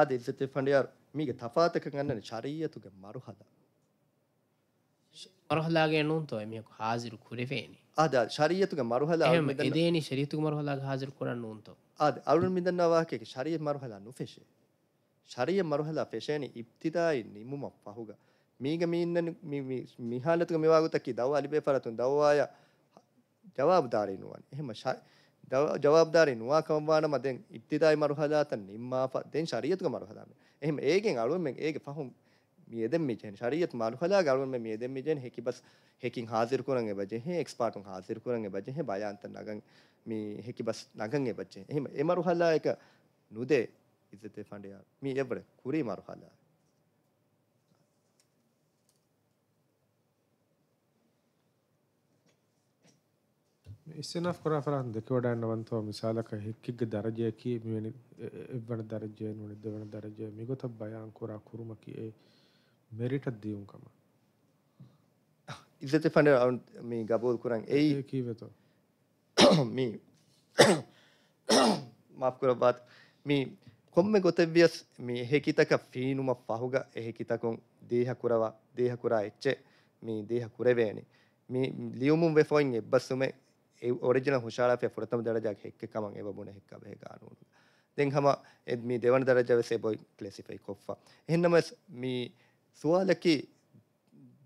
ಆದ ಇಜ್ಜತೆ ಫಂಡಿಯಾರ್ ಮೀಗೆ ತಫಾತಕ ಗನ್ನನೆ ಶರಿಯತುಗೆ ಮರುಹದ ಮರುಹಲಾಗೆ ಎನ್ನುಂತೋ ಎಮಿಯಕು ಹಾಜಿರು ಕುರೆವೇನಿ ಆದ ಶರಿಯತುಗೆ ಮರುಹಲ ಎದೇನಿ ಶರಿಯತುಗೆ ಮರುಹಲಾಗೆ ಹಾಜಿರು ಕುರನ್ನುಂತೋ ಆದ ಅರುಣ್ ಮಿದನ್ನವಾಕೆ ಶರಿಯ ಮರುಹಲ ನುಫೆಶೆ ශරීය මරුහලා ෆෙෂේනි ඉබ්තිදායි නිමුම පහුග මීග මීන්න මිහාලතුක මෙවාගුතකි දව අලිබේ පරතුන් දවවාය ජවාබ්දාරී නුවන් එහෙම ජවාබ්දාරී නුවා කමවාන මදෙන් ඉබ්තිදායි මරුහලාත නිම්මාප දෙන් ශරීයතුක මරුහලාම එහෙම ඒකෙන් අලුවෙන් මෙන් ඒක පහුම් මියදෙන් මිජෙන් ශරීයත් මරුහලා ගලුවෙන් මේ මියදෙන් මිජෙන් හෙකි බස් හෙකින් හාසිර කරන් එබජේ හේ එක්ස්පර්ටුන් හාසිර කරන් එබජේ හේ බයාන්ත නගන් මේ හෙකි බස් නගන් එබජේ එහෙම ඒ මරුහලා එක නුදේ izzetefendiye mi yebre kuri mar hala. ඉස්සෙනක් කරා ෆරහන් දෙක වඩන්න වන්තව මිසාලක හික්කිග දරජයකි මෙවැනි එවන දරජය නුනි දෙවන දරජය මිගොත බයං කරා කුරුමකි ඒ මෙරිට දියුම්කම ඉස්සෙත ෆන්ඩ අවුන් මේ ගබෝල් කරන් ඒ කීවත මේ මාෆ් කර බාත් මේ ಕೊಮ್ಮೆ ಗೊತ್ತೆವ್ಯಸ್ ಮೀ ಹೇಕಿತಕ ಫೀನುಮ ಫಹುಗ ಎಹೆಕಿತಕೊಂ ದೇಹ ಕುರವ ದೇಹ ಕುರ ಎಚ್ಚೆ ಮೀ ದೇಹ ಕುರೆವೇಣಿ ಮೀ ಲಿಯುಮುಂ ವೆಫೋಯಿಂ ಎಬ್ಬಸ್ಸುಮೆ ಒರಿಜಿನಲ್ ಹುಷಾರ ಫೆ ಫುರತಮ ದರಜಾಗ ಹೆಕ್ಕೆ ಕಮಂ ಎವ ಬುಣ ಹೆಕ್ಕ ಬೆ ಕಾನೂನು ದೆಂ ಹಮ ಎದ್ ಮೀ ದೇವನ ದರಜ ವೆಸೆ ಬೋಯ್ ಕ್ಲೇಸಿಫೈ ಕೊಫ್ಫ ಹೆನ್ನಮಸ್ ಮೀ ಸುವಾಲಕಿ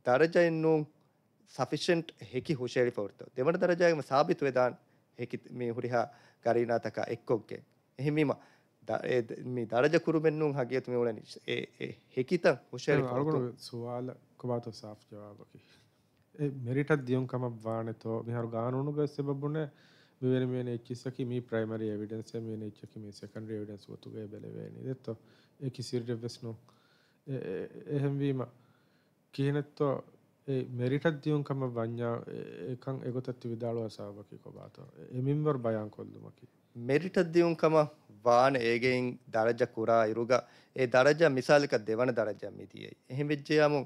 ದರಜ ಎನ್ನು ಸಫಿಷಿಯಂಟ್ ಹೆಕಿ ಹುಷೇರಿ ಫೌರ್ತು ದೇವನ ದರಜಾಗ ಸಾಬೀತು ವೆದಾನ್ ಹೆಕಿ ಮೀ ಹುರಿಹ ಕರೀನಾತಕ ಎಕ್ಕೊಕ್ಕೆ ಎಹಿಮೀಮ මේ දරජකුරුමෙන්නුම් හගේතුම වලන හෙකිත හුෂල අලගුණ සවාල කොබාත සාෆ් ජවාබකි මෙරිටත් දියුම් කමක් වානතෝ මෙහරු ගානුණු ගස් සබබුණ මෙවර මේ එච්චිසකි මේ ප්‍රයිමරි එවිඩන්ස මේ එච්චකි මේ සකන්ඩ එවිඩන්ස් වතුගේ බැලවේනි දෙත්ත ඒ කිසිරිට වෙස්නු එහෙම්වීම කියනෙත්තෝ ඒ මෙරිටත් දියුම් කම වඥා එකන් එගොතත්ති විදාලුව අසාාවකි කොබාතෝ එමින්වර් බයන් කොල්ලුමකි ಮೆರಿಟದ್ದಿಯುಂಕಮ ವಾನ ಏಗೆಯಿಂ ದರಜ ಕುರಾ ಇರುಗ ಏ ದರಜ ಮಿಸಾಲಿಕ ದೆವನ ದರಜ ಮಿದಿಯೆ ಎಹಿಂ ವೆಜ್ಜೆಯಾಮು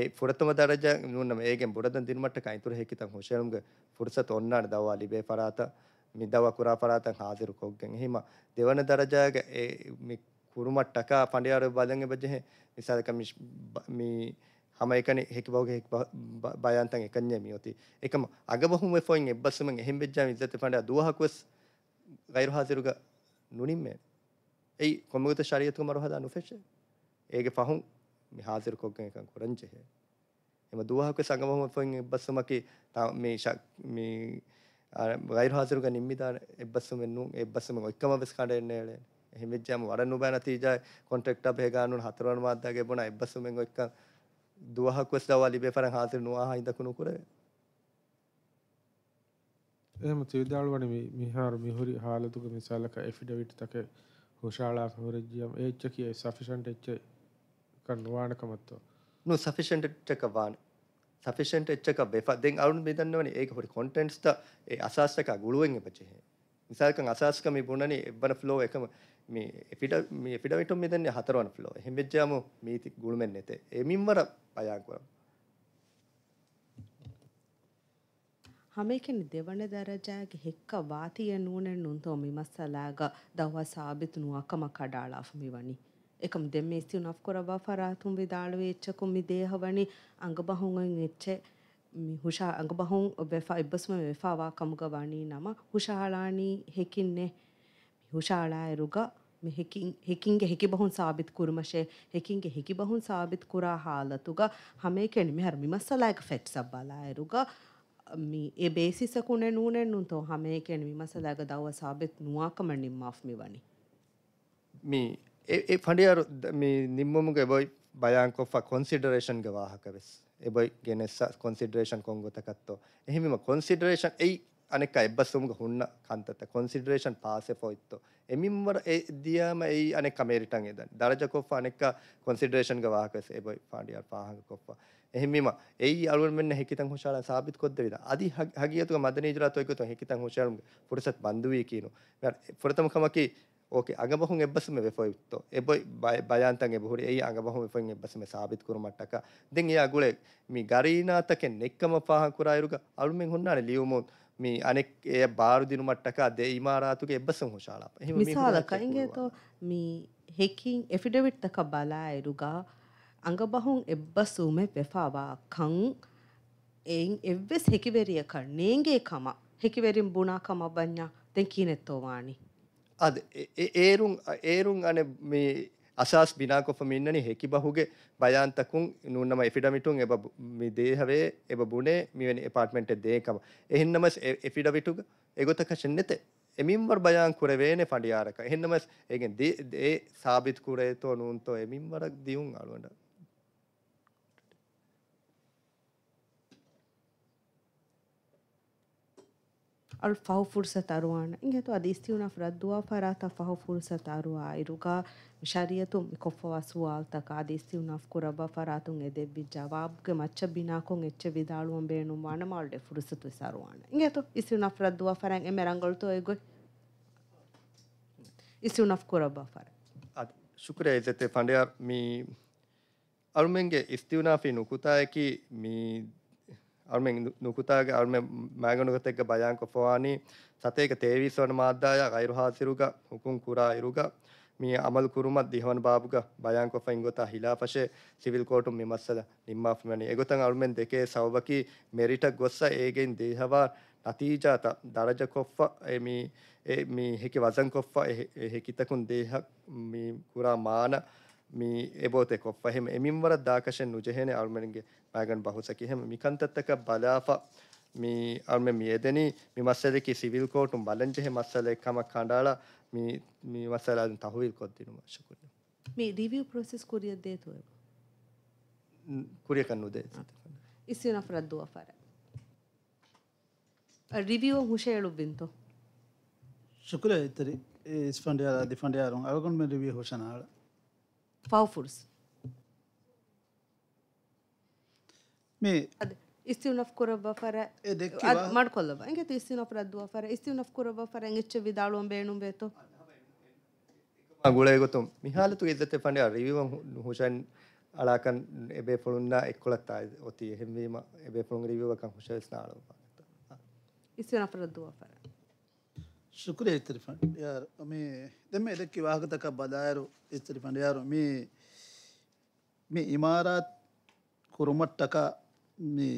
ඒ ފުරަތަމ ދަރަޖަ ނުންނަމ ޭގެން ބުޑަދަން ދިނުމައްޓަ ކައިތުރ ހެކިތަން ހުށޭނުމުގެ ފުރުސަތު އޮންނާނެ ދަވާ ލިބޭ ފަރާތަށް މި ދަވާ ކުރާ ފަރާތަށް ހާޒިރު ކޮށްގެން ހިމ ދެވަނ ދަރަޖައިގެ އެ މި ކުރުމައްޓަކާ ފަނޑިޔާރު ބަލަން އެބަޖެހެ މިސާލަކަ މި ހަމ އެކަނި ހެކިބަවުގެ ހެކި ބަޔާންތަން އެކަންޏެ މި އޮތީ އެކަމ އަގަބަހުން ވެފޮއިން އެއްބަސްމެން އެހިން ވެއްޖާ މިއްޒަތެ ފަނޑިޔާ ދުވަހަކުވެސް غير حاضر가 누님메 에이 고모도 샤리아트 마로 하다 누페체 에게 파훈 미 하지르 කොග්ගෙන් එකන් කරන්ජෙ එම දුවහක සංගමම පොයින් එබ්බස්සමකි තා මේ ශක් මේ ගයිර හාසිරුක නිම්මිදා එබ්බස්සම නු එබ්බස්සම ඔක්කම වෙස් කඩෙන්නේ එලේ එහෙම ජම් වරන් උබෑ නැතිජා කොන්ට්‍රැක්ට් අපේ ගානුන හතරවන මාද්දා ගෙබුණා එබ්බස්සමෙන් ඔක්ක දුවහක වෙස් දවලි බේ ෆරන් හාසිරු නුවා හින්දකුණු කරේ එහෙම තිවිදාළුවනේ මේ මිහාර මිහුරි හාලතුක මිසාලක එෆිඩවිට් තක හොෂාලා හොරජියම් එච්ච කිය සෆිෂන්ට් එච්ච කන්වාණකමත්ව නෝ සෆිෂන්ට් එච්චක වාන සෆිෂන්ට් එච්චක බෙෆා දැන් අවුන් මේ දන්නවනේ ඒක හොරි කොන්ටෙන්ට්ස් ද ඒ අසාස්තක ගුළුවෙන් එපචේ මිසාලකන් අසාස්ක මේ බොන්නනේ එබ්බන ෆ්ලෝ එකම මේ එෆිඩ මේ එෆිඩවිට් මේ දන්නේ හතරවන ෆ්ලෝ එහෙම වෙච්චාම මේ ගුළුමෙන් නැතේ එමින්වර පයන් කරා ಹಮೇಕೆನಿ ದೆವಣ ದರಜಾಗೆ ಹೆಕ್ಕ ವಾತಿಯ ನೂನೆಣ್ಣು ಉಂತೋ ಮಿಮಸ್ಸಲಾಗ ದವ್ವ ಸಾಬಿತು ನು ಅಕಮ ಕಡಾಳಾಫು ಮಿವಣಿ එකම දෙම ස්තිවනක් කොරවා පරාතුම් විදාළුව එච්චකු මි දේහවනි අඟබහුන්ෙන් එච්චේ මි හුෂා අඟබහුන් වෙෆා ඉබ්බස්ම වෙෆාවා කමුගවනී නම හුෂාලානී හෙකින්නේ මි හුෂාලා එරුග හෙකින්ගේ හෙකි බහුන් සාබිත් කුරුමශේ හෙකින්ගේ හෙකි බහුන් සාබිත් කුරා හාලතුග හමේ කෙනි මෙහර මිමස්සලායක ෆෙට් සබ්බාලා එරුග ඒ ಬೇಸಿಸකුಣೆ ನೂನೆನ್ನುಂತೋ ಹಮೇಕೆನ್ ವಿಮಸದಾಗ ದವ್ವ ಸಾಬಿತ್ ನುವಾಕಮ ನಿಮ್ಮಾಫ್ಮಿ ವನಿ ಮೀ ಎ ಫಂಡಿಯಾರು ಮೀ ನಿಮ್ಮಮುಗೆ ಬೈ ಬಯಾಂಕೊಫ ಕನ್ಸಿಡರೇಷನ್ಗೆ ವಾಹಕವೆಸ್ ಎ ಬೈ ಗೆನೆಸ್ ಕನ್ಸಿಡರೇಷನ್ ಕೊಂಗೊತಕತ್ತೋ ಎಹಿಮಿಮ ಕನ್ಸಿಡರೇಷನ್ ಎಯ್ අනෙක් එබ්බස්සුමක හුන්න කන්තත කොන්සිඩරේෂන් පාසෙ පොයිත්ත එමින්වර දියම ඒ අනෙක් කමේරිටන් එදන් දරජකොප්ප අනෙක් කොන්සිඩරේෂන් ගවාහකස එබයි පාඩියර් පාහක කොප්පා එහෙමම ඒයි අලුවල් මෙන්න හැකිතන් හොෂාලන් සාබිත් කොද්දවිද අදි හගියතුක මදන ජරත් ඔයකතු හැකිතන් හොෂාලම් පුරසත් බන්දුවී කියනු පුරතමකමකි ඕකේ අගබහුන් එබ්බසම වෙෆොයිත්ත එබොයි බයන්තන් එබහුරි ඒ අගබහුන් වෙෆොයින් එබ්බසම සාබිත් කුරුමට්ටක දෙන් ඒ අගුලේ මේ ගරීනාතකෙන් එක්කම පහන් කුරායරුක අලුමෙන් හොන්නානේ ලියුමුන් මේ අනෙක් ඒ බාරු දිනු මට්ටක දෙ ඉමාරාතුක එබ්බසම හොෂාලාප එහෙම මිසාලක ඉංගේතෝ මේ හෙකින් එෆිඩවිට් තක බලායරුගා ಅಂಗಬಹುಂ ಎಬ್ಬ ಸೂಮೆ ವೆಫಾವ ಕಂ ಏಂ ಎವ್ವೆಸ್ ಹೆಕಿವೆರಿಯ ಕಣ್ ನೇಂಗೆ ಕಮ ಹೆಕಿವೆರಿಂ ಬುಣಾ ಕಮ ಬಣ್ಣ ತೆನ್ ಕೀನೆತ್ತೋವಾಣಿ ಅದು ಏರುಂ ಏರುಂ ಅನೆ ಮೀ ಅಸಾಸ್ ಬಿನಾಕೊಫ ಮಿನ್ನನಿ ಹೆಕಿ ಬಹುಗೆ ಬಯಾಂತಕುಂ ನೂನ್ನಮ ಎಫಿಡಮಿಟುಂ ಎಬ ಮಿ ದೇಹವೇ ಎಬ ಬುಣೆ ಮಿವೆನಿ ಅಪಾರ್ಟ್ಮೆಂಟ್ ದೇಕಮ ಎಹಿನ್ನಮಸ್ ಎಫಿಡವಿಟುಗ ಎಗೊತಕ ಚೆನ್ನೆತೆ එමින්වර් බයන් කුරවේන පඩියාරක එහන්නමස් ඒගෙන් දේ සාබිත් කුරේතෝ නුන්තෝ එමින්වරක් දියුම් අලුවට arfaw fursa ta' ruħan. Ingetu għad jistiju nafraddu għafara ta' faħu fursa ta' ruħa. Iruka mxarijatum ikoffu għaswal ta' għad jistiju nafkura bafaratun għede bidġava għabgħem għacċabinakun għecċevi dalu għambernu marna marde fursa tu sa' ruħan. Ingetu jistiju nafraddu għafara emerangoltu għegħu. Jistiju nafkura bafara. Xukre jizete fandjar mi Almenge istiuna fi nukuta eki mi අරම නුකුතාගේ අරම මෑගනුගතෙක්ග බයංක ෆවානී සතේක තේවිස්වන මාධ්‍යාය අයිරු හාසිරුග හුකුම් කුරා ඉරුග මේ Amal කුරුමත් දිහවන් බාපුග බයංක ෆයින්ගොතා හිලා පශේ civil කෝටු මෙමස්සල නිම්මාෆමනි එගොතන් අරුමෙන් දෙකේ සවබකි මෙරිට ගොස්ස again දේහවා නතීජාත දරජ කොෆ්ෆ එමී මේ හෙකි වසන් කොෆ්ෆ හෙකිතකුන් දේහක් මේ කුරා මාන මේ එබෝතෙ කොෆ්ෆ එහෙම එමින්වර දාකශෙන් නුජහෙන අරුමෙන්ගේ bayan bahusaki hem mikantattaka balafa mi arme mi edeni mi masaledeki sivil courtun balanjehe masalekama kandala mi mi masaladin tahvil koddinuma shukuri මේ රිවව් ප්‍රසෙස් කුරිය දේතුව කුරිය කන්නු දේ ඉස්සින රද්දුව පර රිවිව හුෂයලු බින්තු ಶುಕ್ಲ ಇತ್ತರಿ ಇಸ್ಫಂಡಿಯಾರ ದಿಫಂಡಿಯಾರ ಅವಗೊಂಡು ಮೇಲೆ ರಿವ್ಯೂ ಹೋಶನಾಳ ಪಾವ್ ಫುಡ್ಸ್ මේ ඉස්තිවනකොර බර මඩකොල්ල ගේ ඉස්තිනොපරද වර ඉස්තිවනකොර බර ච්ච විදාලුවම් බේනු බේතු ගුලයගොතුම් මිහාලතු ඉදත පඩ රිවම් හුෂන් අලාකන් එබේ පොළුන්න එක්කොලත්තා ඔති එහෙමවීම එබේ පොළු රිවකන් හුෂස් නාල ඉස්තිනපරද්දුව පර ಶುಕ್ರ ಇತ್ತರಿ ಫಂಡ್ ಯಾರು ಮೀ ದಮ್ಮೆ ಇದಕ್ಕೆ ವಾಹಕತಕ ಬದಾಯರು ಇತ್ತರಿ ಫಂಡ್ ಯಾರು ಮೀ ಮೀ ಇಮಾರಾತ್ ಕುರುಮಟ್ಟಕ මේ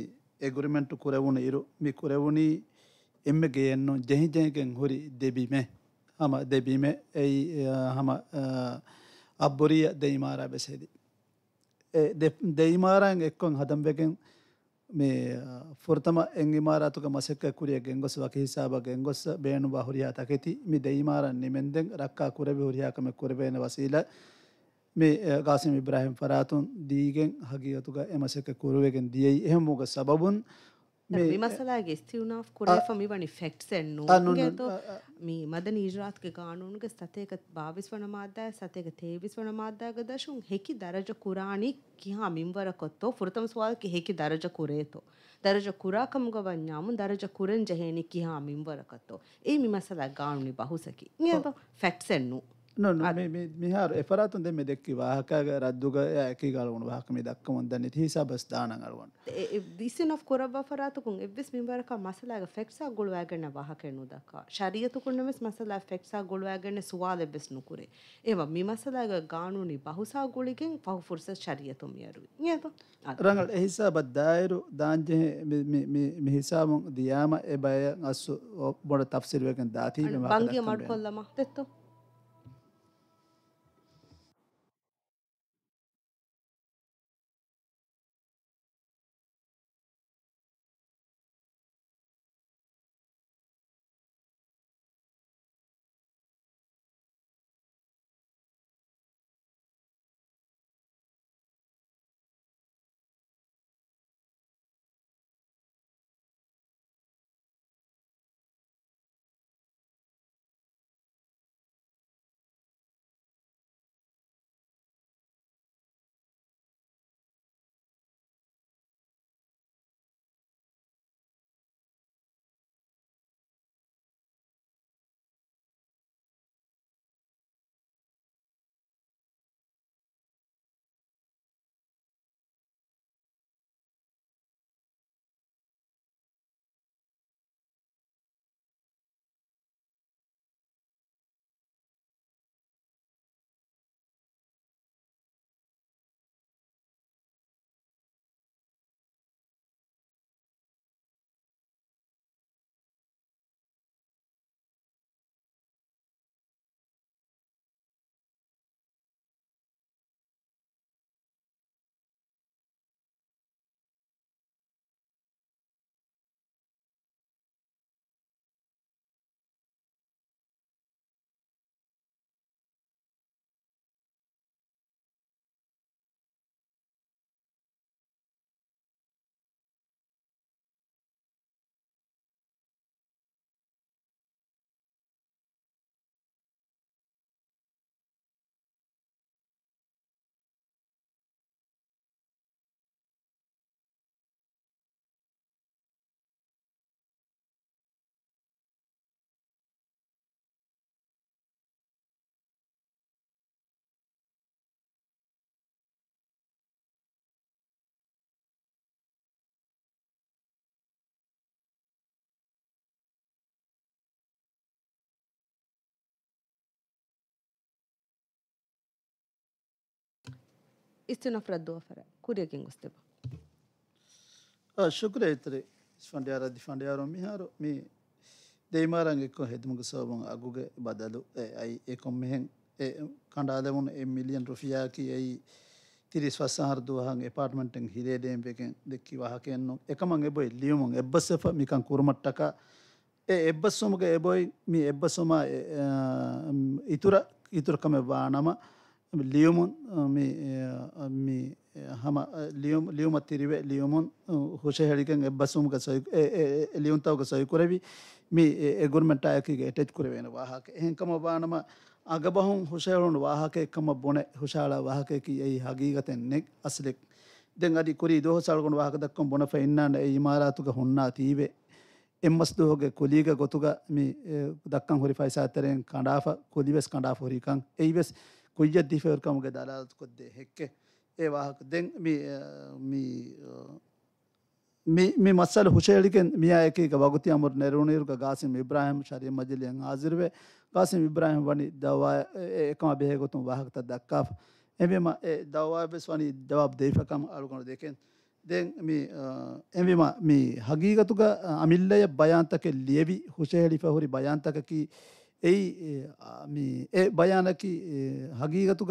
ಎಗ್ರಿಮೆಂಟ್ ಕುರೆವುಣ ಇರು ಮಿ ಕುರೆವುಣಿ ಎಮ್ಮೆಗೆಯನ್ನು ಜಹಿ ಜಹಿಗೆ ಹುರಿ ದೆಬಿಮೆ ಹಮ ದೆಬಿಮೆ ಐ ಹಮ ಅಬ್ಬುರಿಯ ದೈಮಾರ ಬೆಸೆದಿ ದೈಮಾರಂಗ್ ಎಕ್ಕೊಂಗ್ ಹದಂಬೆಗೆಂಗ್ ಮೇ ಫುರ್ತಮ ಎಂಗಿಮಾರಾತುಗ ಮಸಕ್ಕ ಕುರಿಯ ಗೆಂಗೊಸ ವಕ ಹಿಸಾಬ ಗೆಂಗೊಸ ಬೇಣುವ ಹುರಿಯ ತಕೆತಿ ಮಿ ದೈಮಾರ ನಿಮೆಂದೆಂಗ್ ರಕ್ಕ ಕುರೆಬಿ ಹುರಿಯಾಕಮೆ ಕುರೆಬೇನ ವಸೀಲ මේ ගාසිම ඉබ්‍රහිම් පරාතුන් දීගෙන් හගියතුග එමසක කුරුවගෙන් දියයි එහෙමෝග සබබුන් මසලාගේ ස්තිවුණාව කොරේෆමි වනි ෆෙක්ටසෙන්නු මේ මද නීජරාත්ක ගානුන්ග සතයක භාවිස් වන මාධ්‍යය සතයක තේවිස් වන මාධ්‍යයග දශුන් හෙකි දරජ කුරාණි කිහා මින්වරකොත්තෝ ෆෘතම ස්වාල්කි හෙකි දරජ කුරේතෝ දරජ කුරාකමුග වඥාමු දරජ කුරෙන් ජහේනි කිහා මින්වරකත්තෝ ඒ මි මසලා ගානුනි බහුසකි ෆෙක්ටසෙන්නු මිහාර එපරාතුන් දෙ දෙක්කි වාහකග රද්දුග ඇකිගලුණු වාහකම දක්කමුදන්න හිසා බස්ථානගලුවන් දිසින කොරබ පරාතුකුන් එබ්ස් මිවරක මසලාග ෆෙක්සා ගොළුවෑගන්න වාහකෙනු දක්කා ශරියතුකුන්නෙම මසලා ෆෙක්සා ගොළුවෑගන්න සවාල එබ්ස් නුකුරේ ඒවා මිමසලාග ගානුනි බහුසා ගොලිගෙන් පහුෆුරස ශරියතුමියරු ඒතු රඟල් එහිසා බද්දායරු දාංජහ මිහිසාමුන් දයාම එබය අස්සු බොඩ තප්සිරුවකෙන් දාතිීම බංගිය මඩ කොල්ලම තෙත්තෝ استئناف رد وفراء كوريا كين غستبا آه شكرا يتري فنديارا دي فنديارو ميهارو مي දෙයිමාරං එක්ක හෙදමක සෝබන් අගුගේ බදලු ඇයි එකොම් මෙහෙන් කණ්ඩාදමුණ එ මිලියන් රුෆියයාකි ඇයි තිරිස් වසහර දුවහන් එපාර්ටමෙන්ටෙන් හිරේඩේම් එකෙන් දෙක්කි වහකෙන්නු එකමං එබොයි ලියුමුන් එබ්බසෙප මිකන් කුරුමට්ටක ඒ එබ්බස්සුමක එබොයි මි එබ්බසුම ඉතුර ඉතුරකම වානම লিওমন আমি আমি hama liyum liyum atiribe liyumun hoshe harikan basum ka sai liyun taw ka sai kurabi government ta ki attach kurave na waha ke hen kama banama agabahun hoshe hon waha ke ki ei hagigaten ne aslik den adi kuri do hosal gon dakkam bona fa inna na e imaratu ka hunna tibe emmas koliga gotuga mi dakkan hori fa sa teren kolibes hori ކުއްޔަށް ދިފެވަރުކަމުގެ ދަލާލަތުކޮށްދޭ ހެއްކެ ඒ වාහක දෙන් මේ මස්සල හුෂේලිකෙන් මියයකක වගති අමර නැරුණේරුක ගාසිම ඉබ්‍රහම ශරය මජලියෙන් ආසිරුවේ ගාසිම ඉබ්‍රහම වනි දවා එකම බෙහෙගොතුන් වාහකත දක්කාප එවම දවාබෙස් වනි දවබ් දෙයිපකම් අලුගුණු දෙකෙන් දෙන් එවිම මේ හගීගතුක අමිල්ලය බයන්තක ලියවි හුෂේලි පහුරි බයන්තකකි එයි එබයානකි හගීගතුක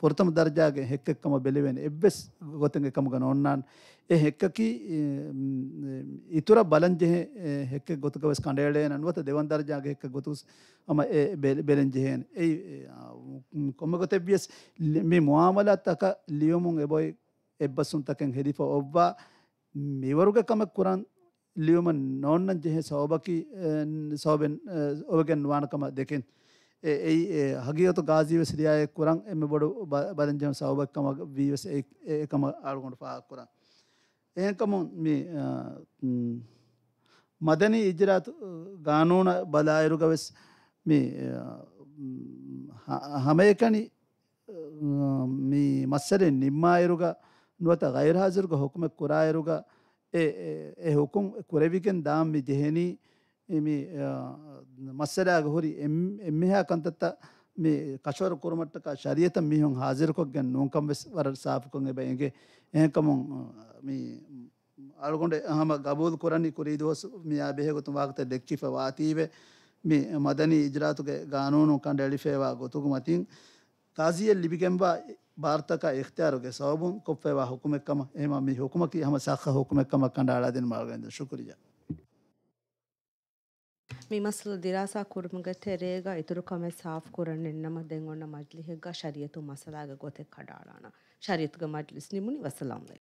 පොරතම දර්ජාගේ හෙක්කම බෙලිවෙන එබ්බෙස් ගොතන් එකමග නොන්නන් එ හෙක්කකි ඉතුර බලන්ජෙහ හෙක් ගොතක වෙස් කණඩේලේ නන්වත දෙවන් දර්ජාගේ හෙක්ක ගොතුස් ම බෙලෙන්ජෙහෙන් එයි කොමගොත එබ්ියස් මේ මවාමලත් අක ලියමුන් එබොයි එබ්බසුන්තකෙන් හෙදිප ඔබ්වා මිවරුගකමක් කුරන් ලියුමන් නොන්නන් ජෙහෙ සෝබකි සෝබෙන් ඔබගෙන් වානකම දෙකෙන් ඒ හගියතු ගාජීව සිරියාය කුරන් එම බොඩු බරංජම සෞභක්කම වීවස ඒකම අරුගොඩ පාක් කුරන්. ඒකමුන් මේ මදන ඉජරාතු ගානූන බලායරුගවෙස් මේ හමයකනි මස්සරෙන් නිම්මායරුග නුවත ගෛරහාසිරුග හොකුම කුරායරුගා හුකුම් කුරවිගෙන් දාම්මි ජෙහෙනී එමි මස්සරයාග හොරි එම්මහා කන්තත්ත මේ කශවර කුරමට්ටක ශරියත මිහුන් හාසිරකොක් ගැන් නෝකම් වෙස් වර සාපකොන් එබයිගේ එහෙකමුන් අල්ගොඩ හම ගබූද කොරණි කුරී දෝස් මියා බෙහෙගොතු වාගත දෙක්චිප වාතීවේ මේ මදනි ඉජරාතුගේ ගානෝනු කණ්ඩ එලිෆේවා ගොතුකු මතින් කාසිියල් ලිපිකෙම්බා ಭಾರತಕ ಇಖ್ತಿಯಾರಿಗೆ ಸಬಬುನ್ ಕೊಪ್ಪೆವಾ ಹುಕುಮೆಕ್ಕಮ ಎಹಮ ಮಿ ಹುಕುಮಕಿ ಹಮ ಸಾಖ ಹುಕುಮೆಕ್ಕಮ ಕಂಡಾಳ ದಿನ ಮಾಲ್ಗಂದ ಶುಕ್ರಿಯಾ ಮಿ ಮಸಲು ದಿರಾಸಾ ಕುರುಮಗ ತೆರೇಗ ಇತುರು ಕಮೆ ಸಾಫ್ ಕುರನ್ ಎನ್ನಮ ದೆಂಗೊಂಡ ಮಜ್ಲಿಹೆಗ ಶರಿಯತು ಮಸಲಾಗ ಗೊತೆ ಕಡಾಳಾಣ ಶರಿಯತುಗ ಮಜ್ಲಿಸ್ ನಿಮುನಿ ವಸಲಾಂಲೆ